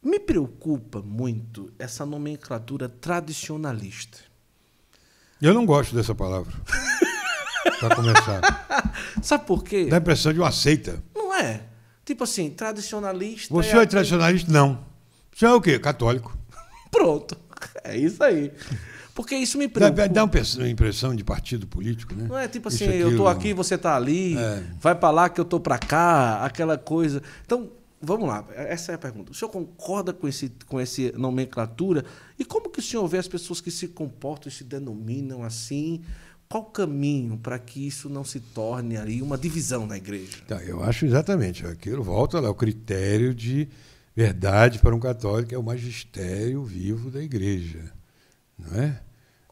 me preocupa muito essa nomenclatura tradicionalista. Eu não gosto dessa palavra. para começar. Sabe por quê? Dá a impressão de uma seita. Não é. Tipo assim, tradicionalista. Você é, é tradicionalista? Não. Você é o quê? Católico. Pronto. É isso aí. Porque isso me preocupa. Dá, dá uma impressão de partido político, né? Não é tipo assim, aqui, eu tô aqui, você tá ali, é. vai para lá que eu tô para cá, aquela coisa. Então, vamos lá, é, essa é a pergunta. O senhor concorda com esse com essa nomenclatura? E como que o senhor vê as pessoas que se comportam e se denominam assim? Qual o caminho para que isso não se torne ali uma divisão na igreja? Tá, eu acho exatamente. Aquilo volta lá, o critério de verdade para um católico é o magistério vivo da igreja. Não é?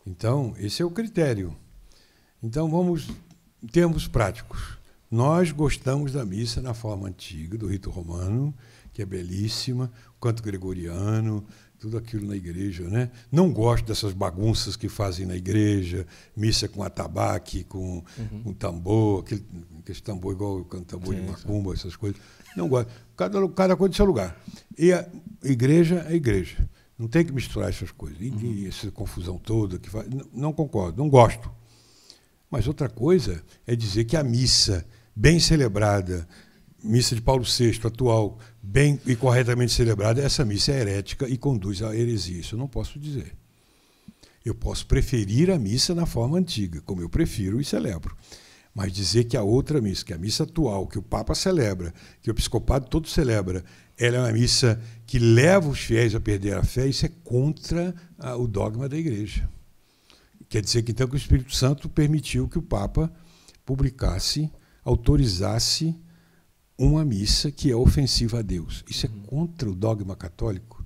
Então, esse é o critério. Então, vamos em termos práticos. Nós gostamos da missa na forma antiga, do rito romano, que é belíssima, o canto gregoriano, tudo aquilo na igreja, né? Não gosto dessas bagunças que fazem na igreja, missa com atabaque, com, uhum. tambor, aquele, aquele tambor igual o tambor Sim, de macumba, essas coisas. Não gosto. Cada, cada coisa do seu lugar. E a igreja é igreja. Não tem que misturar essas coisas. E, uhum. essa confusão toda que faz. Não, não concordo, não gosto. Mas outra coisa é dizer que a missa, bem celebrada, missa de Paulo VI, atual, bem e corretamente celebrada, essa missa é herética e conduz à heresia. Isso eu não posso dizer. Eu posso preferir a missa na forma antiga, como eu prefiro e celebro. Mas dizer que a outra missa, que é a missa atual, que o Papa celebra, que o episcopado todo celebra, ela é uma missa que leva os fiéis a perder a fé, isso é contra a, ah, o dogma da igreja. Quer dizer que então que o Espírito Santo permitiu que o Papa publicasse, autorizasse uma missa que é ofensiva a Deus. Isso é uhum. contra o dogma católico.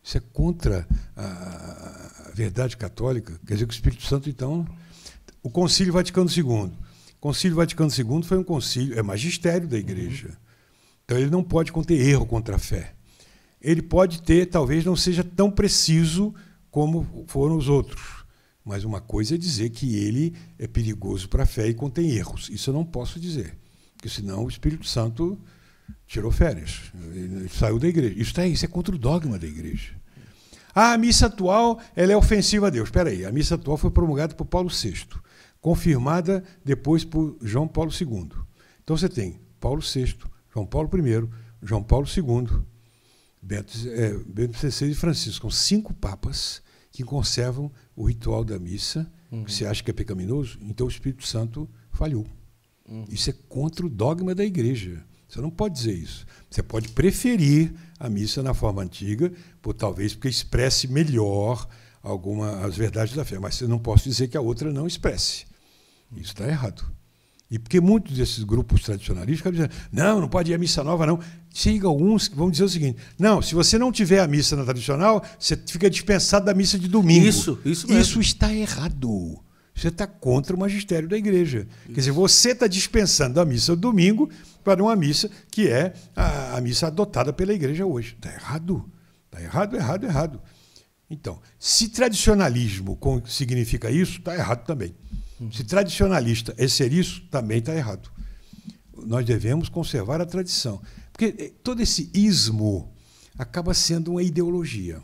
Isso é contra a, ah, a verdade católica. Quer dizer que o Espírito Santo então o Concílio Vaticano II Concílio Vaticano II foi um concílio, é magistério da igreja. Uhum. Então ele não pode conter erro contra a fé. Ele pode ter, talvez não seja tão preciso como foram os outros. Mas uma coisa é dizer que ele é perigoso para a fé e contém erros. Isso eu não posso dizer. Porque senão o Espírito Santo tirou férias, ele saiu da igreja. Isso é, isso é contra o dogma da igreja. Ah, a missa atual ela é ofensiva a Deus. Espera aí, a missa atual foi promulgada por Paulo VI confirmada depois por João Paulo II. Então você tem Paulo VI, João Paulo I, João Paulo II, é, Bento XVI e Francisco. São cinco papas que conservam o ritual da missa, uhum. que acha que é pecaminoso, então o Espírito Santo falhou. Uhum. Isso é contra o dogma da igreja. Você não pode dizer isso. Você pode preferir a missa na forma antiga, por talvez porque expresse melhor alguma as verdades da fé, mas você não posso dizer que a outra não expresse. Isso está errado. E porque muitos desses grupos tradicionalistas dizem, não, não pode ir à missa nova, não. Siga alguns que vão dizer o seguinte: não, se você não tiver a missa na tradicional, você fica dispensado da missa de domingo. Isso, isso mesmo. Isso está errado. Você está contra o magistério da igreja. Isso. Quer dizer, você está dispensando a missa do domingo para uma missa que é a, a missa adotada pela igreja hoje. Está errado. Está errado, errado, errado. Então, se tradicionalismo significa isso, está errado também. Se tradicionalista é ser isso, também está errado. Nós devemos conservar a tradição. Porque eh, todo esse ismo acaba sendo uma ideologia.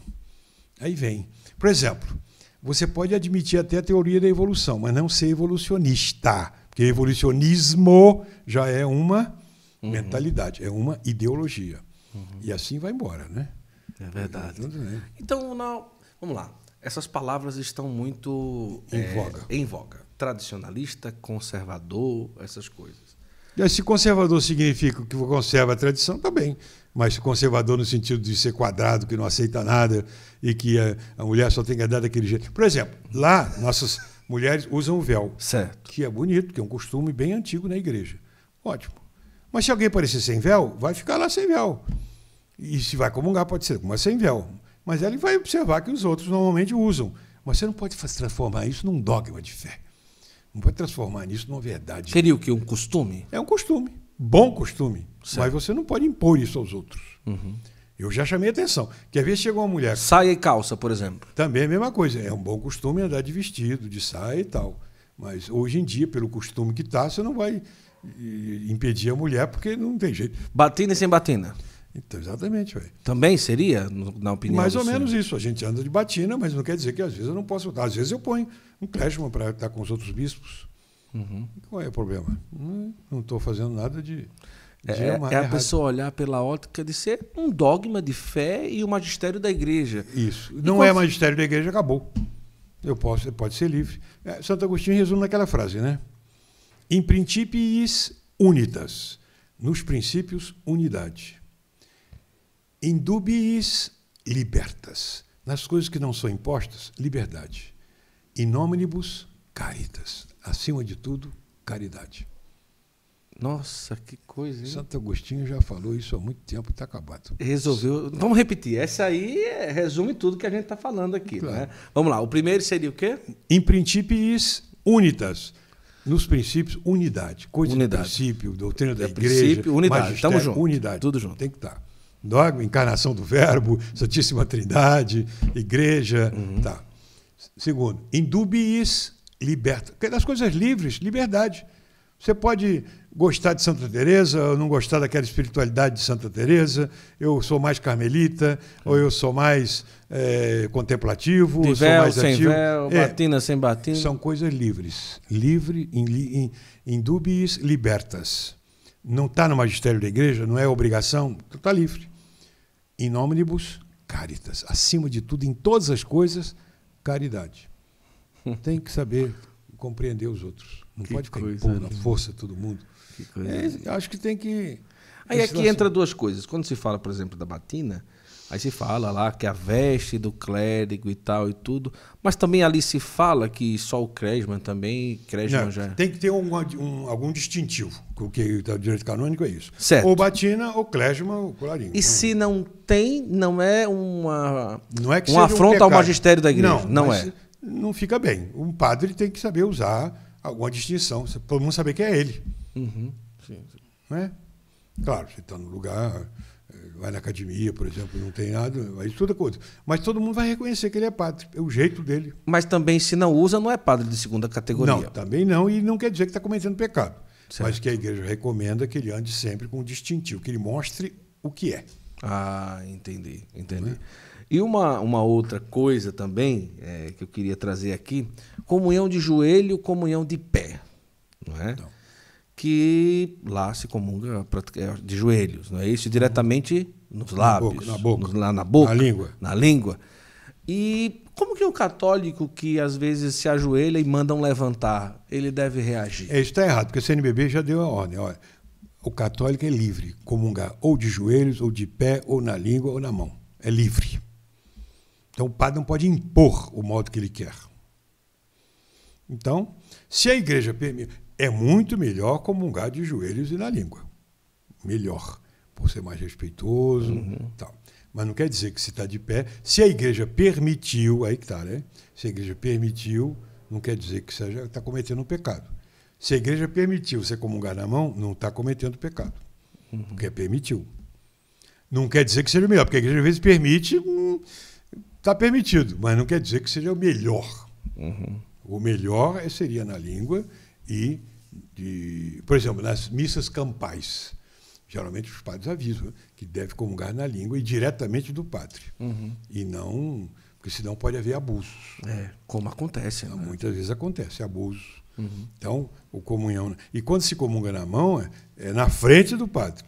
Aí vem. Por exemplo, você pode admitir até a teoria da evolução, mas não ser evolucionista. Porque evolucionismo já é uma uhum. mentalidade, é uma ideologia. Uhum. E assim vai embora, né? É verdade. Então, vamos lá. Essas palavras estão muito em é, voga. Em voga tradicionalista, conservador, essas coisas. E se conservador significa que conserva a tradição, está bem. Mas conservador no sentido de ser quadrado, que não aceita nada e que a, a mulher só tem que andar daquele jeito. Por exemplo, lá nossas mulheres usam o véu. Certo. Que é bonito, que é um costume bem antigo na igreja. Ótimo. Mas se alguém aparecer sem véu, vai ficar lá sem véu. E se vai comungar, pode ser, mas sem véu. Mas ele vai observar que os outros normalmente usam. Mas você não pode transformar isso num dogma de fé. Não pode transformar nisso numa verdade. Seria o que? Um costume? É um costume. Bom costume. Certo. Mas você não pode impor isso aos outros. Uhum. Eu já chamei atenção. Quer às vezes chegou uma mulher. Saia e calça, por exemplo. Também é a mesma coisa. É um bom costume andar de vestido, de saia e tal. Mas hoje em dia, pelo costume que está, você não vai eh, impedir a mulher porque não tem jeito. Batina e sem batina. Então, exatamente, Também seria, na opinião Mais ou senhor? menos isso. A gente anda de batina, mas não quer dizer que às vezes eu não posso. Às vezes eu ponho um Clésimo para estar com os outros bispos. Uhum. Qual é o problema? Não estou é, fazendo nada de. de é, é a pessoa olhar pela ótica de ser um dogma de fé e o magistério da igreja. Isso. E não é magistério da igreja, acabou. Eu posso, pode ser livre. É, Santo Agostinho resume naquela frase, né? Em princípios unitas. Nos princípios, unidade dubiis libertas. Nas coisas que não são impostas, liberdade. In omnibus caritas. Acima de tudo, caridade. Nossa, que coisa, hein? Santo Agostinho já falou isso há muito tempo, e está acabado. Resolveu. Vamos repetir. Essa aí é, resume tudo que a gente está falando aqui. Claro. Né? Vamos lá. O primeiro seria o quê? Em princípios unitas. Nos princípios, unidade. Coisa unidade. de princípio, doutrina da é igreja. Princípio, unidade. Estamos juntos. Unidade. Tudo junto. Tem que estar. Tá. Dogma, encarnação do Verbo, Santíssima Trindade, Igreja. Uhum. Tá. Segundo, indubiis liberta. É das coisas livres, liberdade. Você pode gostar de Santa Teresa ou não gostar daquela espiritualidade de Santa Teresa. Eu sou mais carmelita ou eu sou mais é, contemplativo, de véu, sou mais sem ativo. véu, é, batina sem batina. São coisas livres, livre, indubis libertas. Não está no magistério da igreja, não é obrigação, está livre. In omnibus, caritas. Acima de tudo, em todas as coisas, caridade. Tem que saber compreender os outros. Não que pode ficar coisa, impondo né? força todo mundo. Que é, né? acho que tem que. Aí é entra duas coisas. Quando se fala, por exemplo, da batina, Aí se fala lá que a veste do clérigo e tal e tudo. Mas também ali se fala que só o Kresman também. Cresman Não, já... É. Tem que ter um, um, algum distintivo. O que está direito canônico é isso. Certo. Ou batina, ou Kresman, ou colarinho. E não. se não tem, não é uma. Não é que uma afronta um ao magistério da igreja. Não, não é. Não fica bem. Um padre tem que saber usar alguma distinção. Todo mundo saber quem é ele. Uhum. Sim. Não é? Claro, você está no lugar vai na academia, por exemplo, não tem nada, aí estuda é coisa. Mas todo mundo vai reconhecer que ele é padre, é o jeito dele. Mas também, se não usa, não é padre de segunda categoria. Não, também não, e não quer dizer que está cometendo pecado. Certo. Mas que a igreja recomenda que ele ande sempre com um distintivo, que ele mostre o que é. Ah, entendi, entendi. É? E uma, uma outra coisa também é, que eu queria trazer aqui: comunhão de joelho, comunhão de pé. Não é? Não que lá se comunga é, de joelhos, não é isso? Diretamente nos lábios, na boca, na, boca. na, boca, na língua. Na língua. E como que um católico que às vezes se ajoelha e mandam levantar, ele deve reagir? É, isso está errado, porque o CNBB já deu a ordem. Olha, o católico é livre comungar ou de joelhos, ou de pé, ou na língua, ou na mão. É livre. Então o padre não pode impor o modo que ele quer. Então, se a igreja permite. É muito melhor comungar de joelhos e na língua. Melhor, por ser mais respeitoso. Uhum. Tal. Mas não quer dizer que se está de pé. Se a igreja permitiu, aí que está, né? Se a igreja permitiu, não quer dizer que você está cometendo um pecado. Se a igreja permitiu você comungar na mão, não está cometendo pecado. Uhum. Porque é permitiu. Não quer dizer que seja melhor, porque a igreja às vezes permite, está hum, tá permitido, mas não quer dizer que seja o melhor. Uhum. O melhor seria na língua e de, por exemplo, nas missas campais, geralmente os padres avisam que deve comungar na língua e diretamente do padre, uhum. e não porque senão pode haver abusos. É, como acontece. Então, né? Muitas vezes acontece abusos. Uhum. Então, o comunhão. Né? E quando se comunga na mão, é, é na frente do padre.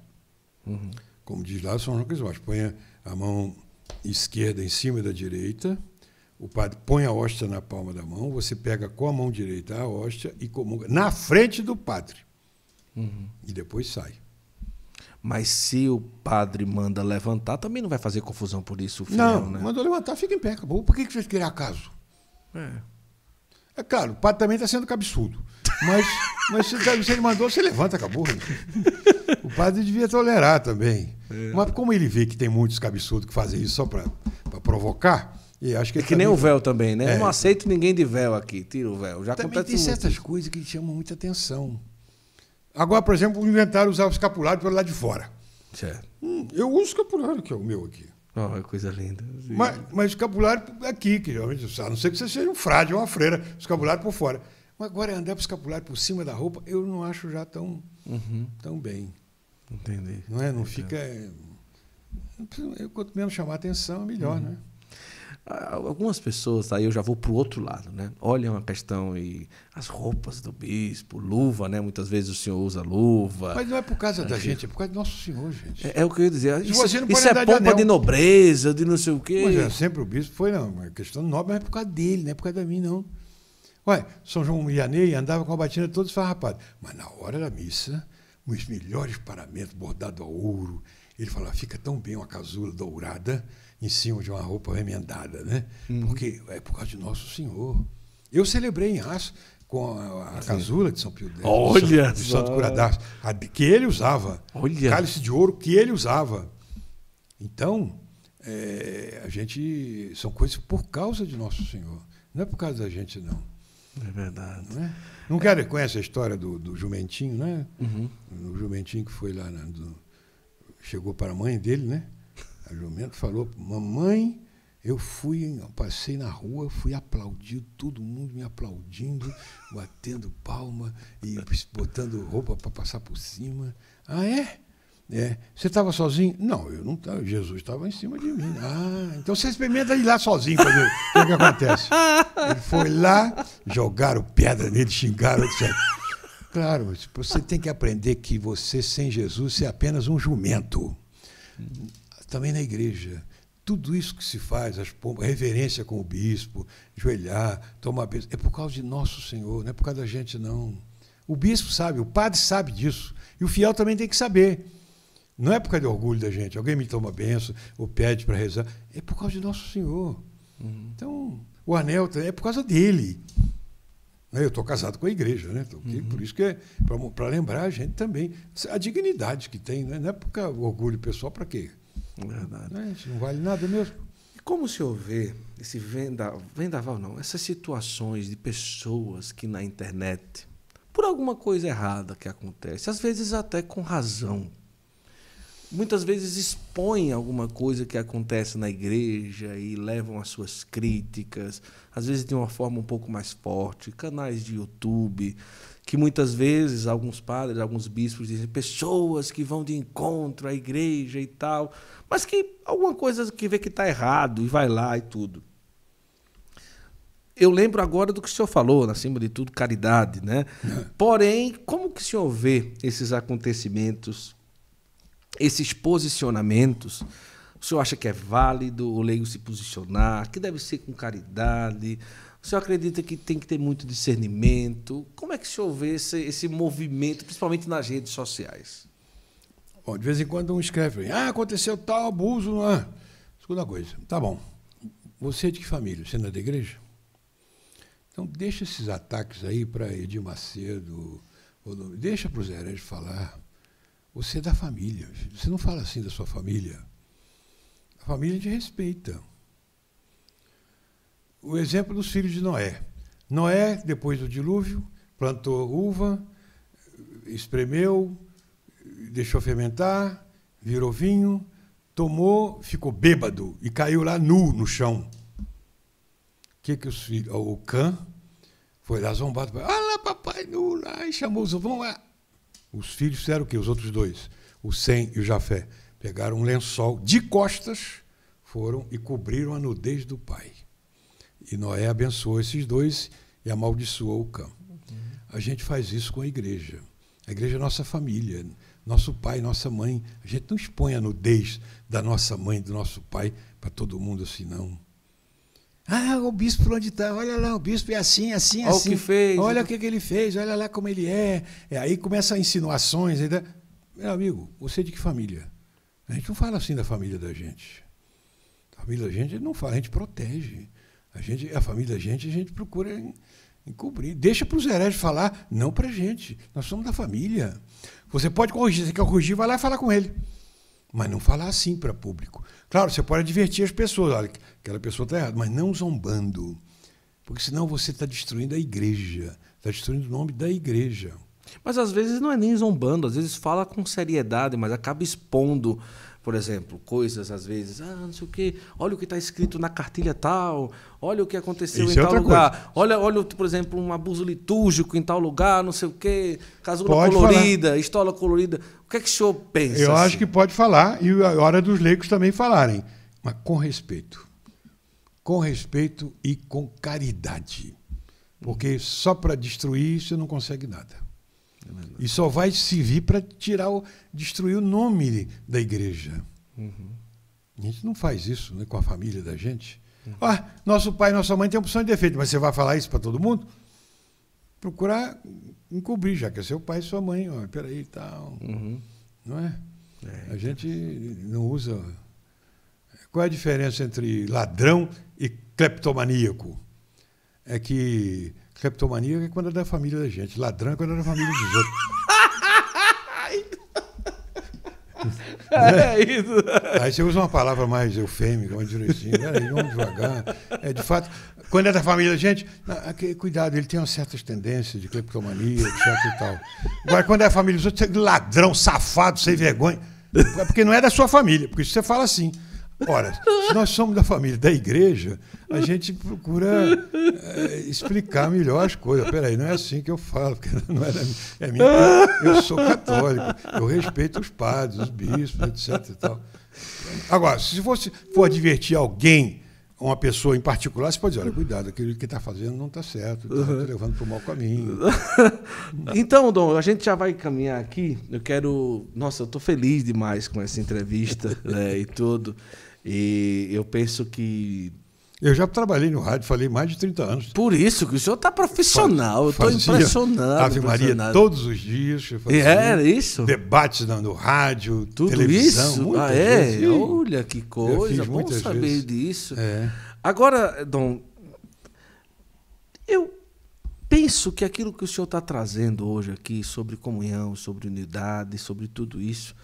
Uhum. Como diz lá São João Crisóstomo, põe a mão esquerda em cima da direita o padre põe a hóstia na palma da mão, você pega com a mão direita a hóstia e comunga na frente do padre. Uhum. E depois sai. Mas se o padre manda levantar, também não vai fazer confusão por isso, o fiel, não, né? mandou levantar, fica em pé, acabou. Por que, que vocês queriam acaso? É. É claro, o padre também está sendo cabeçudo. Mas, mas se, se, ele mandou, você levanta, acabou. O padre devia tolerar também. É. Mas como ele vê que tem muitos cabeçudos que fazem isso só para provocar, e acho que é que nem o véu também, né? É. Eu não aceito ninguém de véu aqui, tira o véu. Já também tem certas coisas que chamam muita atenção. Agora, por exemplo, inventaram usar o escapulário pelo lado de fora. Certo. Hum, eu uso o escapulário, que é o meu aqui. Oh, é coisa linda. Mas, mas escapulário é aqui, que geralmente a não ser que você seja um frade ou uma freira, escapulário por fora. Mas agora é andar o escapulário por cima da roupa, eu não acho já tão, uhum. tão bem. Entendi. Não é? Não Entendi. fica. É, quanto menos chamar atenção, melhor, uhum. né? Algumas pessoas, aí eu já vou para o outro lado, né? Olham é a questão e as roupas do bispo, luva, né? Muitas vezes o senhor usa luva. Mas não é por causa é da gente, é por causa do nosso senhor, gente. É, é o que eu ia dizer. Isso, isso é pompa de, de, nobreza, de não sei o quê. é, sempre o bispo foi, não. É questão nobre é por causa dele, não é por causa de mim, não. Olha, São João Mianei andava com a batina toda esfarrapada. Ah, mas na hora da missa, os melhores paramentos bordados a ouro. Ele falava, fica tão bem uma casula dourada em cima de uma roupa remendada, né? Uhum. Porque é por causa de Nosso Senhor. Eu celebrei em aço com a, a casula de São Pio X. Olha! Do Santo Curadaço, que ele usava. Olha! Cálice de ouro que ele usava. Então, é, a gente. São coisas por causa de Nosso Senhor. Não é por causa da gente, não. É verdade. Não, é? não é. quero conhece a história do, do jumentinho, né? Uhum. O jumentinho que foi lá, né, do, chegou para a mãe dele, né? A Jumento falou, mamãe, eu fui, eu passei na rua, fui aplaudido, todo mundo me aplaudindo, batendo palma e botando roupa para passar por cima. Ah, é? É. Você estava sozinho? Não, eu não estava. Jesus estava em cima de mim. Ah, então você experimenta ir lá sozinho para ver o é que acontece. Ele foi lá, jogaram pedra nele, xingaram, etc. Claro, você tem que aprender que você sem Jesus é apenas um jumento também na igreja. Tudo isso que se faz, as pompas, reverência com o bispo, joelhar, tomar bênção, é por causa de nosso Senhor, não é por causa da gente, não. O bispo sabe, o padre sabe disso. E o fiel também tem que saber. Não é por causa de orgulho da gente. Alguém me toma benção ou pede para rezar. É por causa de Nosso Senhor. Uhum. Então, o anel é por causa dele. Né, eu estou casado com a igreja, né? Uhum. Por isso que é para lembrar a gente também a dignidade que tem. Né? Não é por causa do orgulho pessoal, para quê? Verdade. Né? Não vale nada mesmo. E como o senhor vê esse venda vendaval não, essas situações de pessoas que na internet, por alguma coisa errada que acontece, às vezes até com razão, muitas vezes expõem alguma coisa que acontece na igreja e levam as suas críticas, às vezes de uma forma um pouco mais forte, canais de YouTube, que muitas vezes alguns padres, alguns bispos dizem, pessoas que vão de encontro à igreja e tal, mas que alguma coisa que vê que está errado e vai lá e tudo. Eu lembro agora do que o senhor falou, acima de tudo, caridade, né? Porém, como que o senhor vê esses acontecimentos, esses posicionamentos? O senhor acha que é válido o leigo se posicionar? Que deve ser com caridade? O senhor acredita que tem que ter muito discernimento? Como é que o senhor vê esse, esse movimento, principalmente nas redes sociais? Bom, de vez em quando um escreve, ah, aconteceu tal abuso. Ah. Segunda coisa, tá bom. Você é de que família? Você não é da igreja? Então deixa esses ataques aí para Edir Macedo, deixa para os hereges falar. Você é da família. Você não fala assim da sua família. A família te respeita o exemplo dos filhos de Noé. Noé, depois do dilúvio, plantou uva, espremeu, deixou fermentar, virou vinho, tomou, ficou bêbado e caiu lá nu no chão. O que, que os filhos. O Cã foi lá zombado. Ah lá, papai, nu lá, e chamou os vão lá. Os filhos fizeram o quê? Os outros dois, o Sem e o Jafé. Pegaram um lençol de costas, foram e cobriram a nudez do pai. E Noé abençoou esses dois e amaldiçoou o campo. Uhum. A gente faz isso com a igreja. A igreja é nossa família, nosso pai, nossa mãe. A gente não expõe a nudez da nossa mãe, do nosso pai, para todo mundo assim, não. Ah, o bispo por onde está? Olha lá, o bispo é assim, assim, olha assim. Olha o que fez. Olha o que, que ele fez, olha lá como ele é. é aí começam insinuações. Ainda... Meu amigo, você é de que família? A gente não fala assim da família da gente. A família da gente não fala, a gente protege. A, gente, a família da gente, a gente procura encobrir. Deixa para os hereges falar, não para a gente. Nós somos da família. Você pode corrigir, você quer corrigir, vai lá e fala com ele. Mas não falar assim para público. Claro, você pode advertir as pessoas, olha, aquela pessoa está errada, mas não zombando. Porque senão você está destruindo a igreja, está destruindo o nome da igreja. Mas às vezes não é nem zombando, às vezes fala com seriedade, mas acaba expondo por exemplo, coisas às vezes, ah, não sei o quê, olha o que está escrito na cartilha tal, olha o que aconteceu Isso em é tal lugar. Olha, olha, por exemplo, um abuso litúrgico em tal lugar, não sei o quê, casula pode colorida, falar. estola colorida. O que é que o senhor pensa? Eu assim? acho que pode falar, e a hora dos leigos também falarem, mas com respeito. Com respeito e com caridade. Porque só para destruir isso não consegue nada e só vai servir para tirar, o, destruir o nome da igreja. Uhum. A gente não faz isso né, com a família da gente. Uhum. Ah, nosso pai e nossa mãe têm opção de defeito, mas você vai falar isso para todo mundo? Procurar encobrir, já que é seu pai e sua mãe. Ó, peraí e tal. Uhum. Não é? é? A gente não usa. Qual é a diferença entre ladrão e cleptomaníaco? É que Cleptomania é quando é da família da gente. Ladrão é quando é da família dos outros. É isso. Aí você usa uma palavra mais eufêmica, mais direitinho. Peraí, né? vamos devagar. É, de fato, quando é da família da gente, é cuidado, ele tem umas certas tendências de cleptomania, etc e tal. Agora, quando é a família dos outros, você é ladrão, safado, sem vergonha. É porque não é da sua família, porque isso você fala assim. Ora, se nós somos da família da igreja, a gente procura é, explicar melhor as coisas. Peraí, não é assim que eu falo, porque não era, é, é minha, eu sou católico, eu respeito os padres, os bispos, etc. E tal. Agora, se fosse for advertir alguém, uma pessoa em particular, você pode dizer, olha, cuidado, aquilo que está fazendo não está certo, está uhum. Tá levando para o mau caminho. então, Dom, a gente já vai caminhar aqui. Eu quero. Nossa, eu estou feliz demais com essa entrevista né, e tudo. E eu penso que. Eu já trabalhei no rádio, falei mais de 30 anos. Por isso que o senhor está profissional, eu estou impressionado. Ave Maria todos os dias. E é, era isso? Debates no, rádio, Tudo televisão. Tudo isso? Ah, é? Vezes. Olha que coisa, bom saber vezes. disso. É. Agora, Dom, eu penso que aquilo que o senhor está trazendo hoje aqui sobre comunhão, sobre unidade, sobre tudo isso,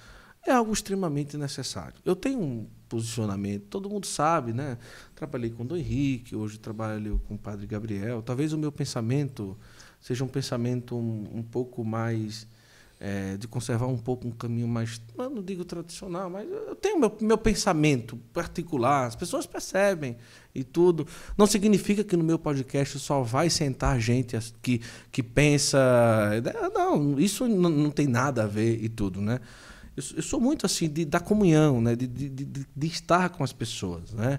é algo extremamente necessário. Eu tenho um posicionamento. Todo mundo sabe, né? Trabalhei com o Dom Henrique, hoje trabalho com o Padre Gabriel. Talvez o meu pensamento seja um pensamento um, um pouco mais. É, de conservar um pouco um caminho mais. não digo tradicional, mas eu tenho meu, meu pensamento particular, as pessoas percebem e tudo. Não significa que no meu podcast só vai sentar gente que, que pensa. Né? Não, isso não, não tem nada a ver e tudo, né? Eu, eu sou muito assim de, da comunhão, né? De, de, de, de estar com as pessoas, né?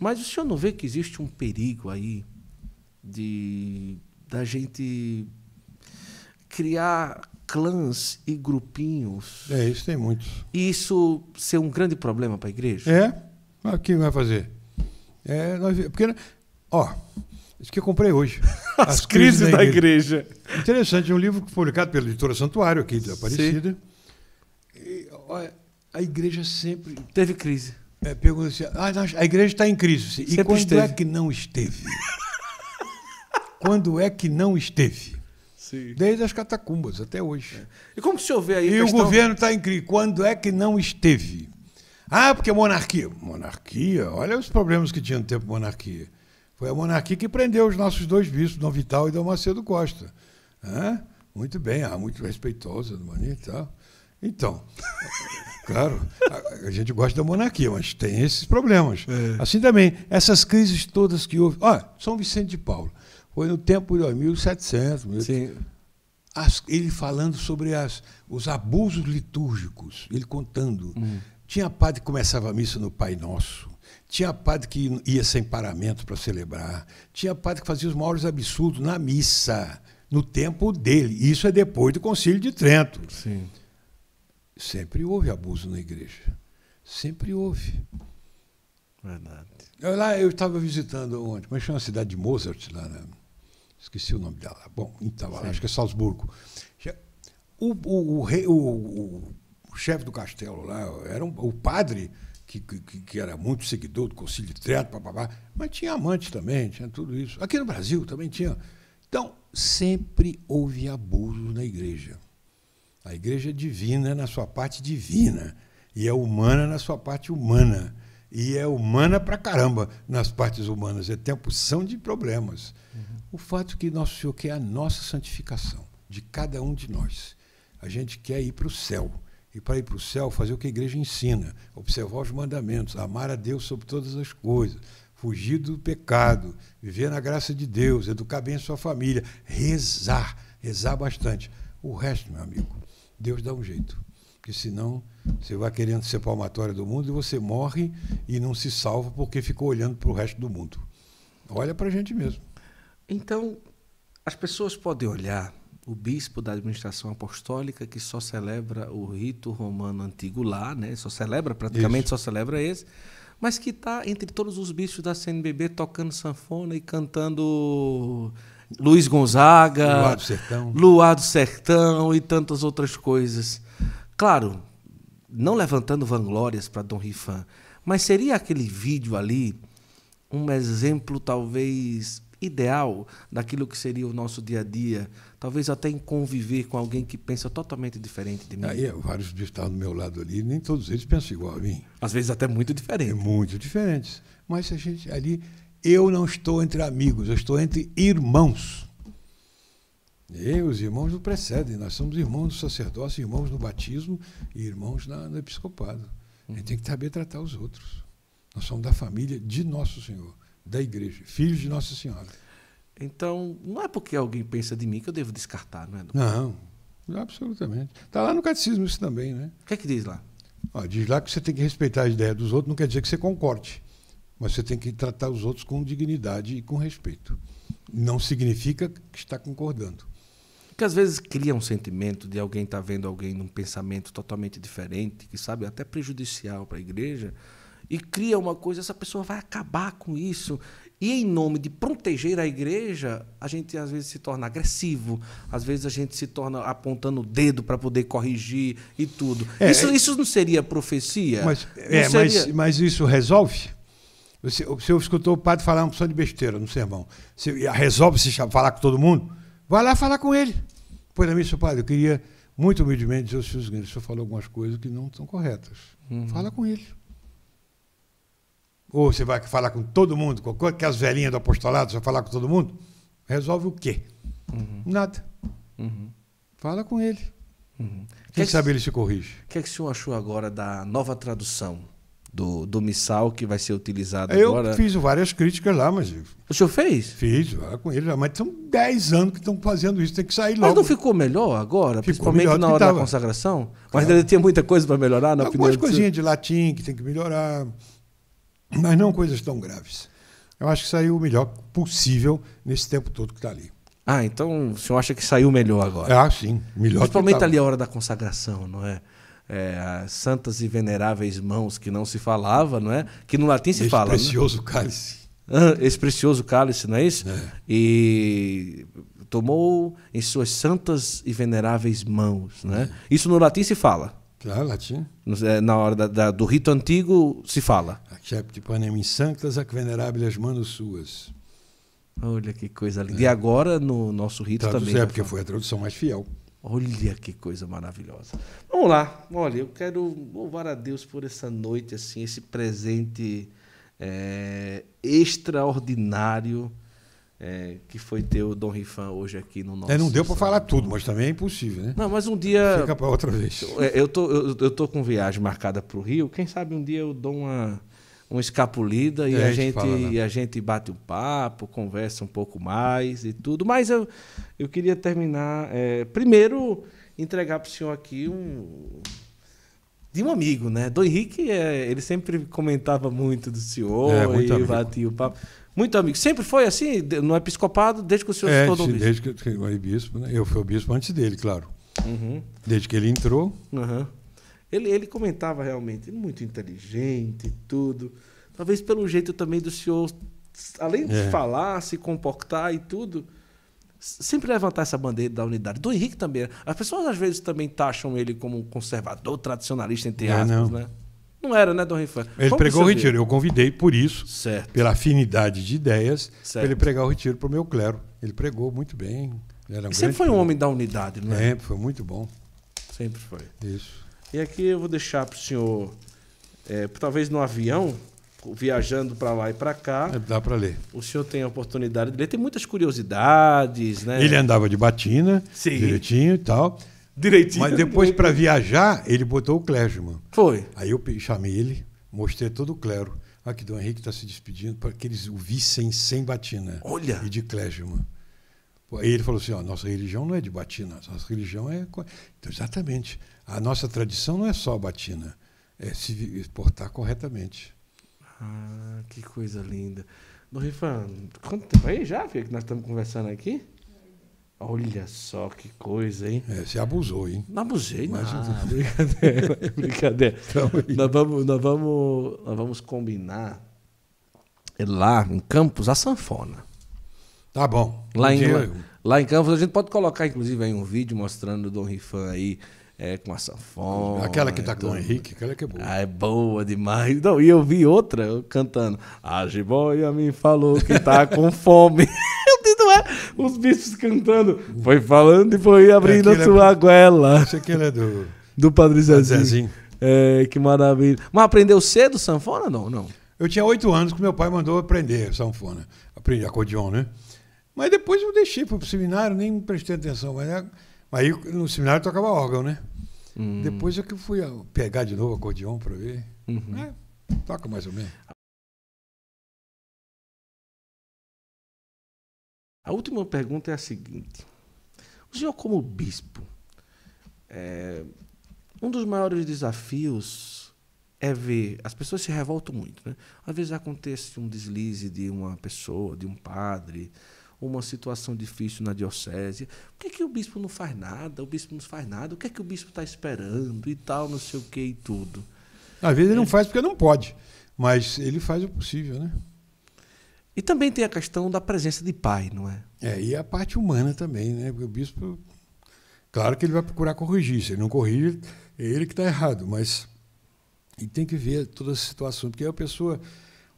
Mas o senhor não vê que existe um perigo aí de da gente criar clãs e grupinhos? É, isso tem muitos. E isso ser um grande problema para a igreja? É. Mas o que vai fazer? É, nós, porque, ó, isso que eu comprei hoje. As, As crises, crises, da, igreja. igreja. Interessante, um livro publicado pela editora Santuário aqui da Aparecida. Sim a igreja sempre. Teve crise. É, pergunta assim, ah, a igreja está em crise. E quando esteve. é que não esteve? quando é que não esteve? Sim. Desde as catacumbas até hoje. É. E como que o senhor vê aí? E questão... o governo está em crise. Quando é que não esteve? Ah, porque é monarquia. Monarquia, olha os problemas que tinha no tempo monarquia. Foi a monarquia que prendeu os nossos dois bispos, Dom Vital e Dom Macedo Costa. Hã? Muito bem, ah, muito respeitosa, bonita e tal. Então, claro, a, a, gente gosta da monarquia, mas tem esses problemas. É. Assim também, essas crises todas que houve. Olha, São Vicente de Paulo, foi no tempo de 1700. Sim. As, ele falando sobre as, os abusos litúrgicos, ele contando. Hum. Tinha padre que começava a missa no Pai Nosso, tinha padre que ia sem paramento para celebrar, tinha padre que fazia os maiores absurdos na missa, no tempo dele. Isso é depois do Concílio de Trento. Sim. Sempre houve abuso na igreja. Sempre houve. Verdade. Eu, lá eu estava visitando onde? Como é que chama a cidade de Mozart lá, né? Esqueci o nome dela. Bom, então, acho que é Salzburgo. O, o, o, rei, o, o chefe do castelo lá era um, o padre que, que, que, era muito seguidor do Concílio de Trento, papapá, mas tinha amante também, tinha tudo isso. Aqui no Brasil também tinha. Então, sempre houve abuso na igreja. A igreja é divina na sua parte divina, e é humana na sua parte humana, e é humana pra caramba nas partes humanas, é tempo são de problemas. Uhum. O fato é que nosso Senhor quer a nossa santificação, de cada um de nós. A gente quer ir para o céu. E para ir para o céu, fazer o que a igreja ensina, observar os mandamentos, amar a Deus sobre todas as coisas, fugir do pecado, viver na graça de Deus, educar bem a sua família, rezar, rezar bastante. O resto, meu amigo, Deus dá um jeito. Porque senão você vai querendo ser palmatória do mundo e você morre e não se salva porque ficou olhando para o resto do mundo. Olha para a gente mesmo. Então, as pessoas podem olhar o bispo da administração apostólica que só celebra o rito romano antigo lá, né? Só celebra praticamente Isso. só celebra esse, mas que está entre todos os bispos da CNBB tocando sanfona e cantando Luiz Gonzaga, Luar do Sertão, Luar do Sertão e tantas outras coisas. Claro, não levantando vanglórias para Dom Rifan, mas seria aquele vídeo ali um exemplo talvez ideal daquilo que seria o nosso dia a dia, talvez até em conviver com alguém que pensa totalmente diferente de mim. Aí, vários que estavam do meu lado ali, nem todos eles pensam igual a mim. Às vezes até muito diferente. É muito diferentes. Mas a gente ali eu não estou entre amigos, eu estou entre irmãos. E os irmãos não precedem, nós somos irmãos do sacerdócio, irmãos no batismo e irmãos na, no episcopado. A gente tem que saber tratar os outros. Nós somos da família de Nosso Senhor, da igreja, filhos de Nossa Senhora. Então, não é porque alguém pensa de mim que eu devo descartar, não é? Não, absolutamente. Está lá no catecismo isso também, né? O que é que diz lá? Ó, diz lá que você tem que respeitar a ideia dos outros, não quer dizer que você concorde mas você tem que tratar os outros com dignidade e com respeito. Não significa que está concordando. Que às vezes cria um sentimento de alguém estar tá vendo alguém num pensamento totalmente diferente, que sabe, até prejudicial para a igreja, e cria uma coisa, essa pessoa vai acabar com isso. E em nome de proteger a igreja, a gente às vezes se torna agressivo, às vezes a gente se torna apontando o dedo para poder corrigir e tudo. É, isso, é... isso não seria profecia? Mas, não é, seria... Mas, mas isso resolve? Você, senhor escutou o padre falar uma opção de besteira no sermão. Você resolve se falar com todo mundo? Vai lá falar com ele. Pois meu senhor padre, eu queria muito humildemente dizer o seguinte, o senhor falou algumas coisas que não estão corretas. Uhum. Fala com ele. Ou você vai falar com todo mundo, com as velhinhas do apostolado, você vai falar com todo mundo? Resolve o quê? Uhum. Nada. Uhum. Fala com ele. Uhum. Quem que sabe que, ele se corrige. O que, é que o senhor achou agora da nova tradução do, do missal que vai ser utilizado eu agora. Eu fiz várias críticas lá, mas. O senhor fez? Fiz, lá com ele, mas são 10 anos que estão fazendo isso, tem que sair logo. Mas não ficou melhor agora, ficou principalmente melhor na hora da consagração? Claro. Mas ainda tinha muita coisa para melhorar na Algumas coisinhas de latim que tem que melhorar, mas não coisas tão graves. Eu acho que saiu o melhor possível nesse tempo todo que está ali. Ah, então o senhor acha que saiu melhor agora? Ah, sim, melhor. Principalmente ali a hora da consagração, não é? é, santas e veneráveis mãos que não se falava, não é? Que no latim se Esse fala. Né? Precioso né? cálice. Esse precioso cálice, não é isso? É. E tomou em suas santas e veneráveis mãos, né? É. Isso no latim se fala. Claro, latim. É, na hora da, da, do rito antigo se fala. Accepti é tipo, panem in sanctas ac venerabiles manos suas. Olha que coisa linda. É. E agora no nosso rito também também. É né? porque foi a tradução mais fiel. Olha que coisa maravilhosa. Vamos lá. Olha, eu quero louvar a Deus por essa noite, assim, esse presente é, extraordinário é, que foi ter o Dom Rifan hoje aqui no nosso. É, não deu para falar tudo, mas também é impossível, né? Não, mas um dia. Fica para outra vez. É, eu tô, eu, eu tô com viagem marcada para o Rio. Quem sabe um dia eu dou uma uma escapulida e, é, a, gente, fala, né? e a gente bate um papo, conversa um pouco mais e tudo. Mas eu, eu queria terminar. É, primeiro, entregar para o senhor aqui um. De um amigo, né? Do Henrique, é, ele sempre comentava muito do senhor é, muito e amigo. batia o papo. Muito amigo. Sempre foi assim, no episcopado, desde que o senhor é, se tornou bispo? Desde que eu fui bispo, né? Eu fui bispo antes dele, claro. Uhum. Desde que ele entrou. Uhum. Ele, ele comentava realmente, é muito inteligente e tudo. Talvez pelo jeito também do senhor, além de é. falar, se comportar e tudo, sempre levantar essa bandeira da unidade. Do Henrique também. As pessoas às vezes também taxam ele como um conservador, tradicionalista, entre é, aspas, né? Não era, né, Dom Henrique? Ele Como pregou o retiro. Eu convidei por isso, certo. pela afinidade de ideias, para ele pregar o retiro para o meu clero. Ele pregou muito bem. Ele um sempre foi um homem da unidade, né? Sempre, foi muito bom. Sempre foi. Isso. E aqui eu vou deixar para o senhor, é, talvez no avião, viajando para lá e para cá. É, dá para ler. O senhor tem a oportunidade de ler. Tem muitas curiosidades, né? Ele andava de batina, Sim. direitinho e tal. Direitinho. Mas depois, para viajar, ele botou o mano. Foi. Aí eu chamei ele, mostrei todo o clero. Aqui, Dom Henrique está se despedindo para que eles o vissem sem batina. Olha! E de Clésimo. Aí ele falou assim: ó, nossa religião não é de batina, nossa religião é. Então, exatamente. A nossa tradição não é só a batina, é se portar corretamente. Ah, que coisa linda. Rifan, quanto tempo aí já, filho, que nós estamos conversando aqui? Olha só que coisa, hein? É, você abusou, hein? Não abusei, Mas... Ah, brincadeira, brincadeira. Então, nós, vamos, nós, vamos, nós vamos combinar lá em Campos a sanfona. Tá bom. Lá em, lá, lá em Campos, a gente pode colocar, inclusive, aí um vídeo mostrando o Dom Rifan aí é, com a sanfona. Aquela que tá com o Henrique, aquela que é boa. Ah, é boa demais. Não, e eu vi outra eu cantando. A jiboia me falou que tá com fome. Os bichos cantando. Foi falando e foi abrindo a sua é... goela. Isso aqui é do... Do Padre Zezinho. Zezinho. É, que maravilha. Mas aprendeu cedo sanfona não? não? Eu tinha oito anos que meu pai mandou aprender sanfona. Aprendi acordeon, né? Mas depois eu deixei, pro seminário, nem prestei atenção. Mas... Era é Aí no seminário tocava órgão, né? Hum. Depois é que fui ah, pegar de novo acordeon para ver. Uhum. É, toca mais ou menos. A última pergunta é a seguinte. O senhor, como bispo, é, um dos maiores desafios é ver. As pessoas se revoltam muito, né? Às vezes acontece um deslize de uma pessoa, de um padre, uma situação difícil na diocese. Por que, é que o bispo não faz nada? O bispo não faz nada? O que é que o bispo está esperando e tal, não sei o que e tudo? Às vezes ele não é. faz porque não pode, mas ele faz o possível, né? E também tem a questão da presença de pai, não é? É, e a parte humana também, né? Porque o bispo, claro que ele vai procurar corrigir. Se ele não corrige, é ele que está errado, mas e tem que ver toda a situação, porque a pessoa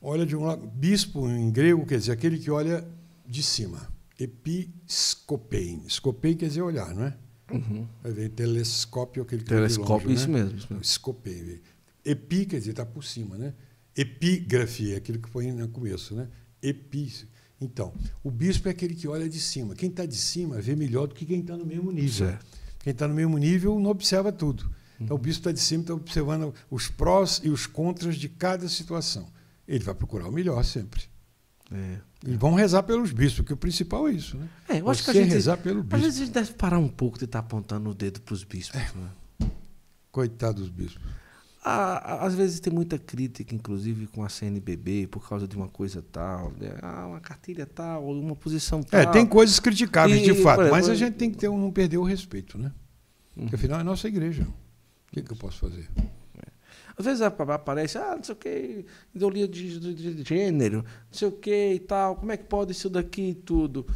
olha de um lado, bispo em grego quer dizer aquele que olha de cima. Episcopein. Scopein quer dizer olhar, não é? Uhum. ver vem telescópio, aquele tá telescópio, longe, isso, né? mesmo, isso mesmo. Scopein. Epi quer dizer está por cima, né? Epígrafe, é aquilo que foi no começo, né? Epi. Então, o bispo é aquele que olha de cima. Quem está de cima vê melhor do que quem está no mesmo nível. Certo. Quem está no mesmo nível não observa tudo. Então, o uhum. bispo está de cima, está observando os prós e os contras de cada situação. Ele vai procurar o melhor sempre. É. E vão rezar pelos bispos, que o principal é isso, né? É, eu acho Você que a gente, rezar pelo bispo. Às vezes a gente deve parar um pouco de estar tá apontando o dedo para os bispos. É. Né? Coitado dos bispos. À, às vezes tem muita crítica, inclusive, com a CNBB, por causa de uma coisa tal, né? ah, uma cartilha tal, uma posição é, tal. É, tem coisas criticáveis, e, de fato, exemplo, mas a gente tem que ter um, não perder o respeito, né? Porque, uhum. afinal, é nossa igreja. O que, é que eu posso fazer? Às vezes aparece, ah, não sei o que, idolia de, de, de gênero, não sei o que e tal, como é que pode isso daqui e tudo.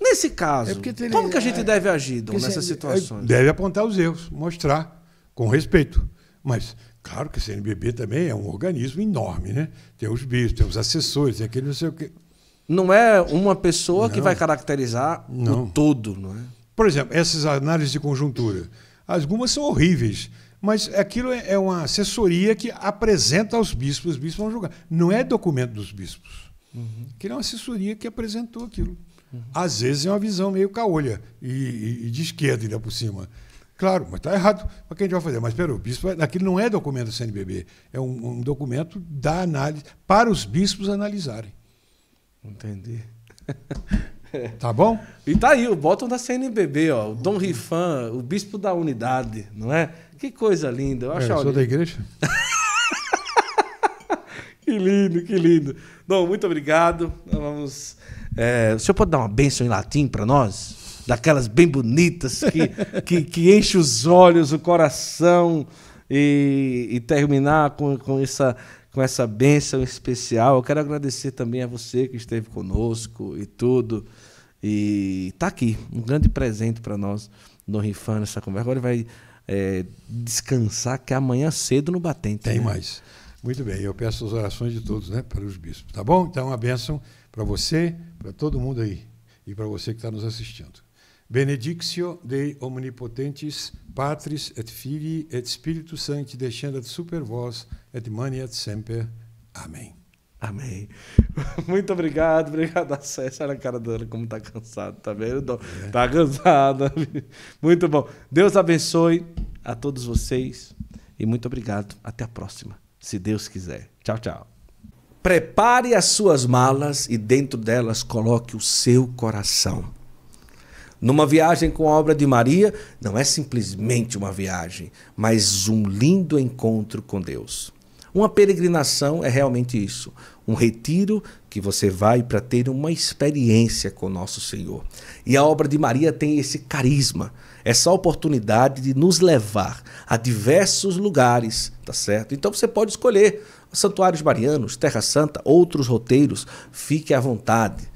Nesse caso, é tem, como que a é, gente é, deve agir Dom, nessas é, é, situações? Deve apontar os erros, mostrar com respeito. Mas, claro que o CNBB também é um organismo enorme, né? Tem os bispos, tem os assessores, tem aquele não sei o quê. Não é uma pessoa não, que vai caracterizar não. o todo, não é? Por exemplo, essas análises de conjuntura. Algumas são horríveis. Mas aquilo é, é uma assessoria que apresenta aos bispos, os bispos vão julgar. Não é documento dos bispos. Uhum. Aquilo é uma assessoria que apresentou aquilo. Uhum. Às vezes é uma visão meio caolha e, e, de esquerda ainda por cima. Claro, mas está errado. Mas quem vai fazer? Mas pera, o bispo, é, aquilo não é documento do CNBB, é um, um documento da análise para os bispos analisarem. Entendi. Tá bom? E tá aí, o botão da CNBB, ó, o Dom Rifan, o bispo da unidade, não é? Que coisa linda. Eu, é, eu sou da igreja? que lindo, que lindo. Dom, muito obrigado. vamos. É, o senhor pode dar uma bênção em latim para nós? Daquelas bem bonitas que, que, que, enche os olhos, o coração e, e terminar com, com essa com essa bênção especial. Eu quero agradecer também a você que esteve conosco e tudo. E está aqui, um grande presente para nós, no Rifano, essa conversa. Agora vai é, descansar, que amanhã cedo no batente. Tem né? mais. Muito bem, eu peço as orações de todos, né, para os bispos, tá bom? Então, uma bênção para você, para todo mundo aí e para você que está nos assistindo. Benedictio Dei Omnipotentes, Patris et Filii et Spiritus Sancti, descendat super vos et maniat semper. Amém. Amém. Muito obrigado, obrigado. Acesse olha a cara dela como tá cansado, tá vendo? É. Tá cansada. Muito bom. Deus abençoe a todos vocês e muito obrigado. Até a próxima, se Deus quiser. Tchau, tchau. Prepare as suas malas e dentro delas coloque o seu coração. Numa viagem com a obra de Maria, não é simplesmente uma viagem, mas um lindo encontro com Deus. Uma peregrinação é realmente isso um retiro que você vai para ter uma experiência com nosso Senhor. E a obra de Maria tem esse carisma, essa oportunidade de nos levar a diversos lugares, tá certo? Então você pode escolher santuários marianos, Terra Santa, outros roteiros, fique à vontade.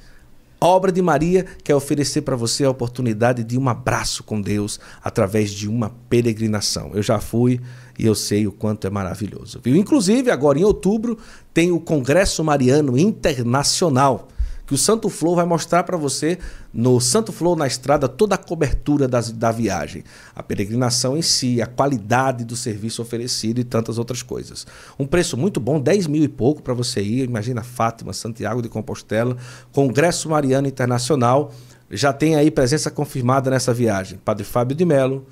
A obra de Maria quer oferecer para você a oportunidade de um abraço com Deus através de uma peregrinação. Eu já fui e eu sei o quanto é maravilhoso. Viu? Inclusive, agora em outubro, tem o Congresso Mariano Internacional que o Santo Flor vai mostrar para você no Santo Flor na estrada toda a cobertura das, da viagem, a peregrinação em si, a qualidade do serviço oferecido e tantas outras coisas. Um preço muito bom, 10 mil e pouco para você ir. Imagina Fátima, Santiago de Compostela, Congresso Mariano Internacional. Já tem aí presença confirmada nessa viagem. Padre Fábio de Melo,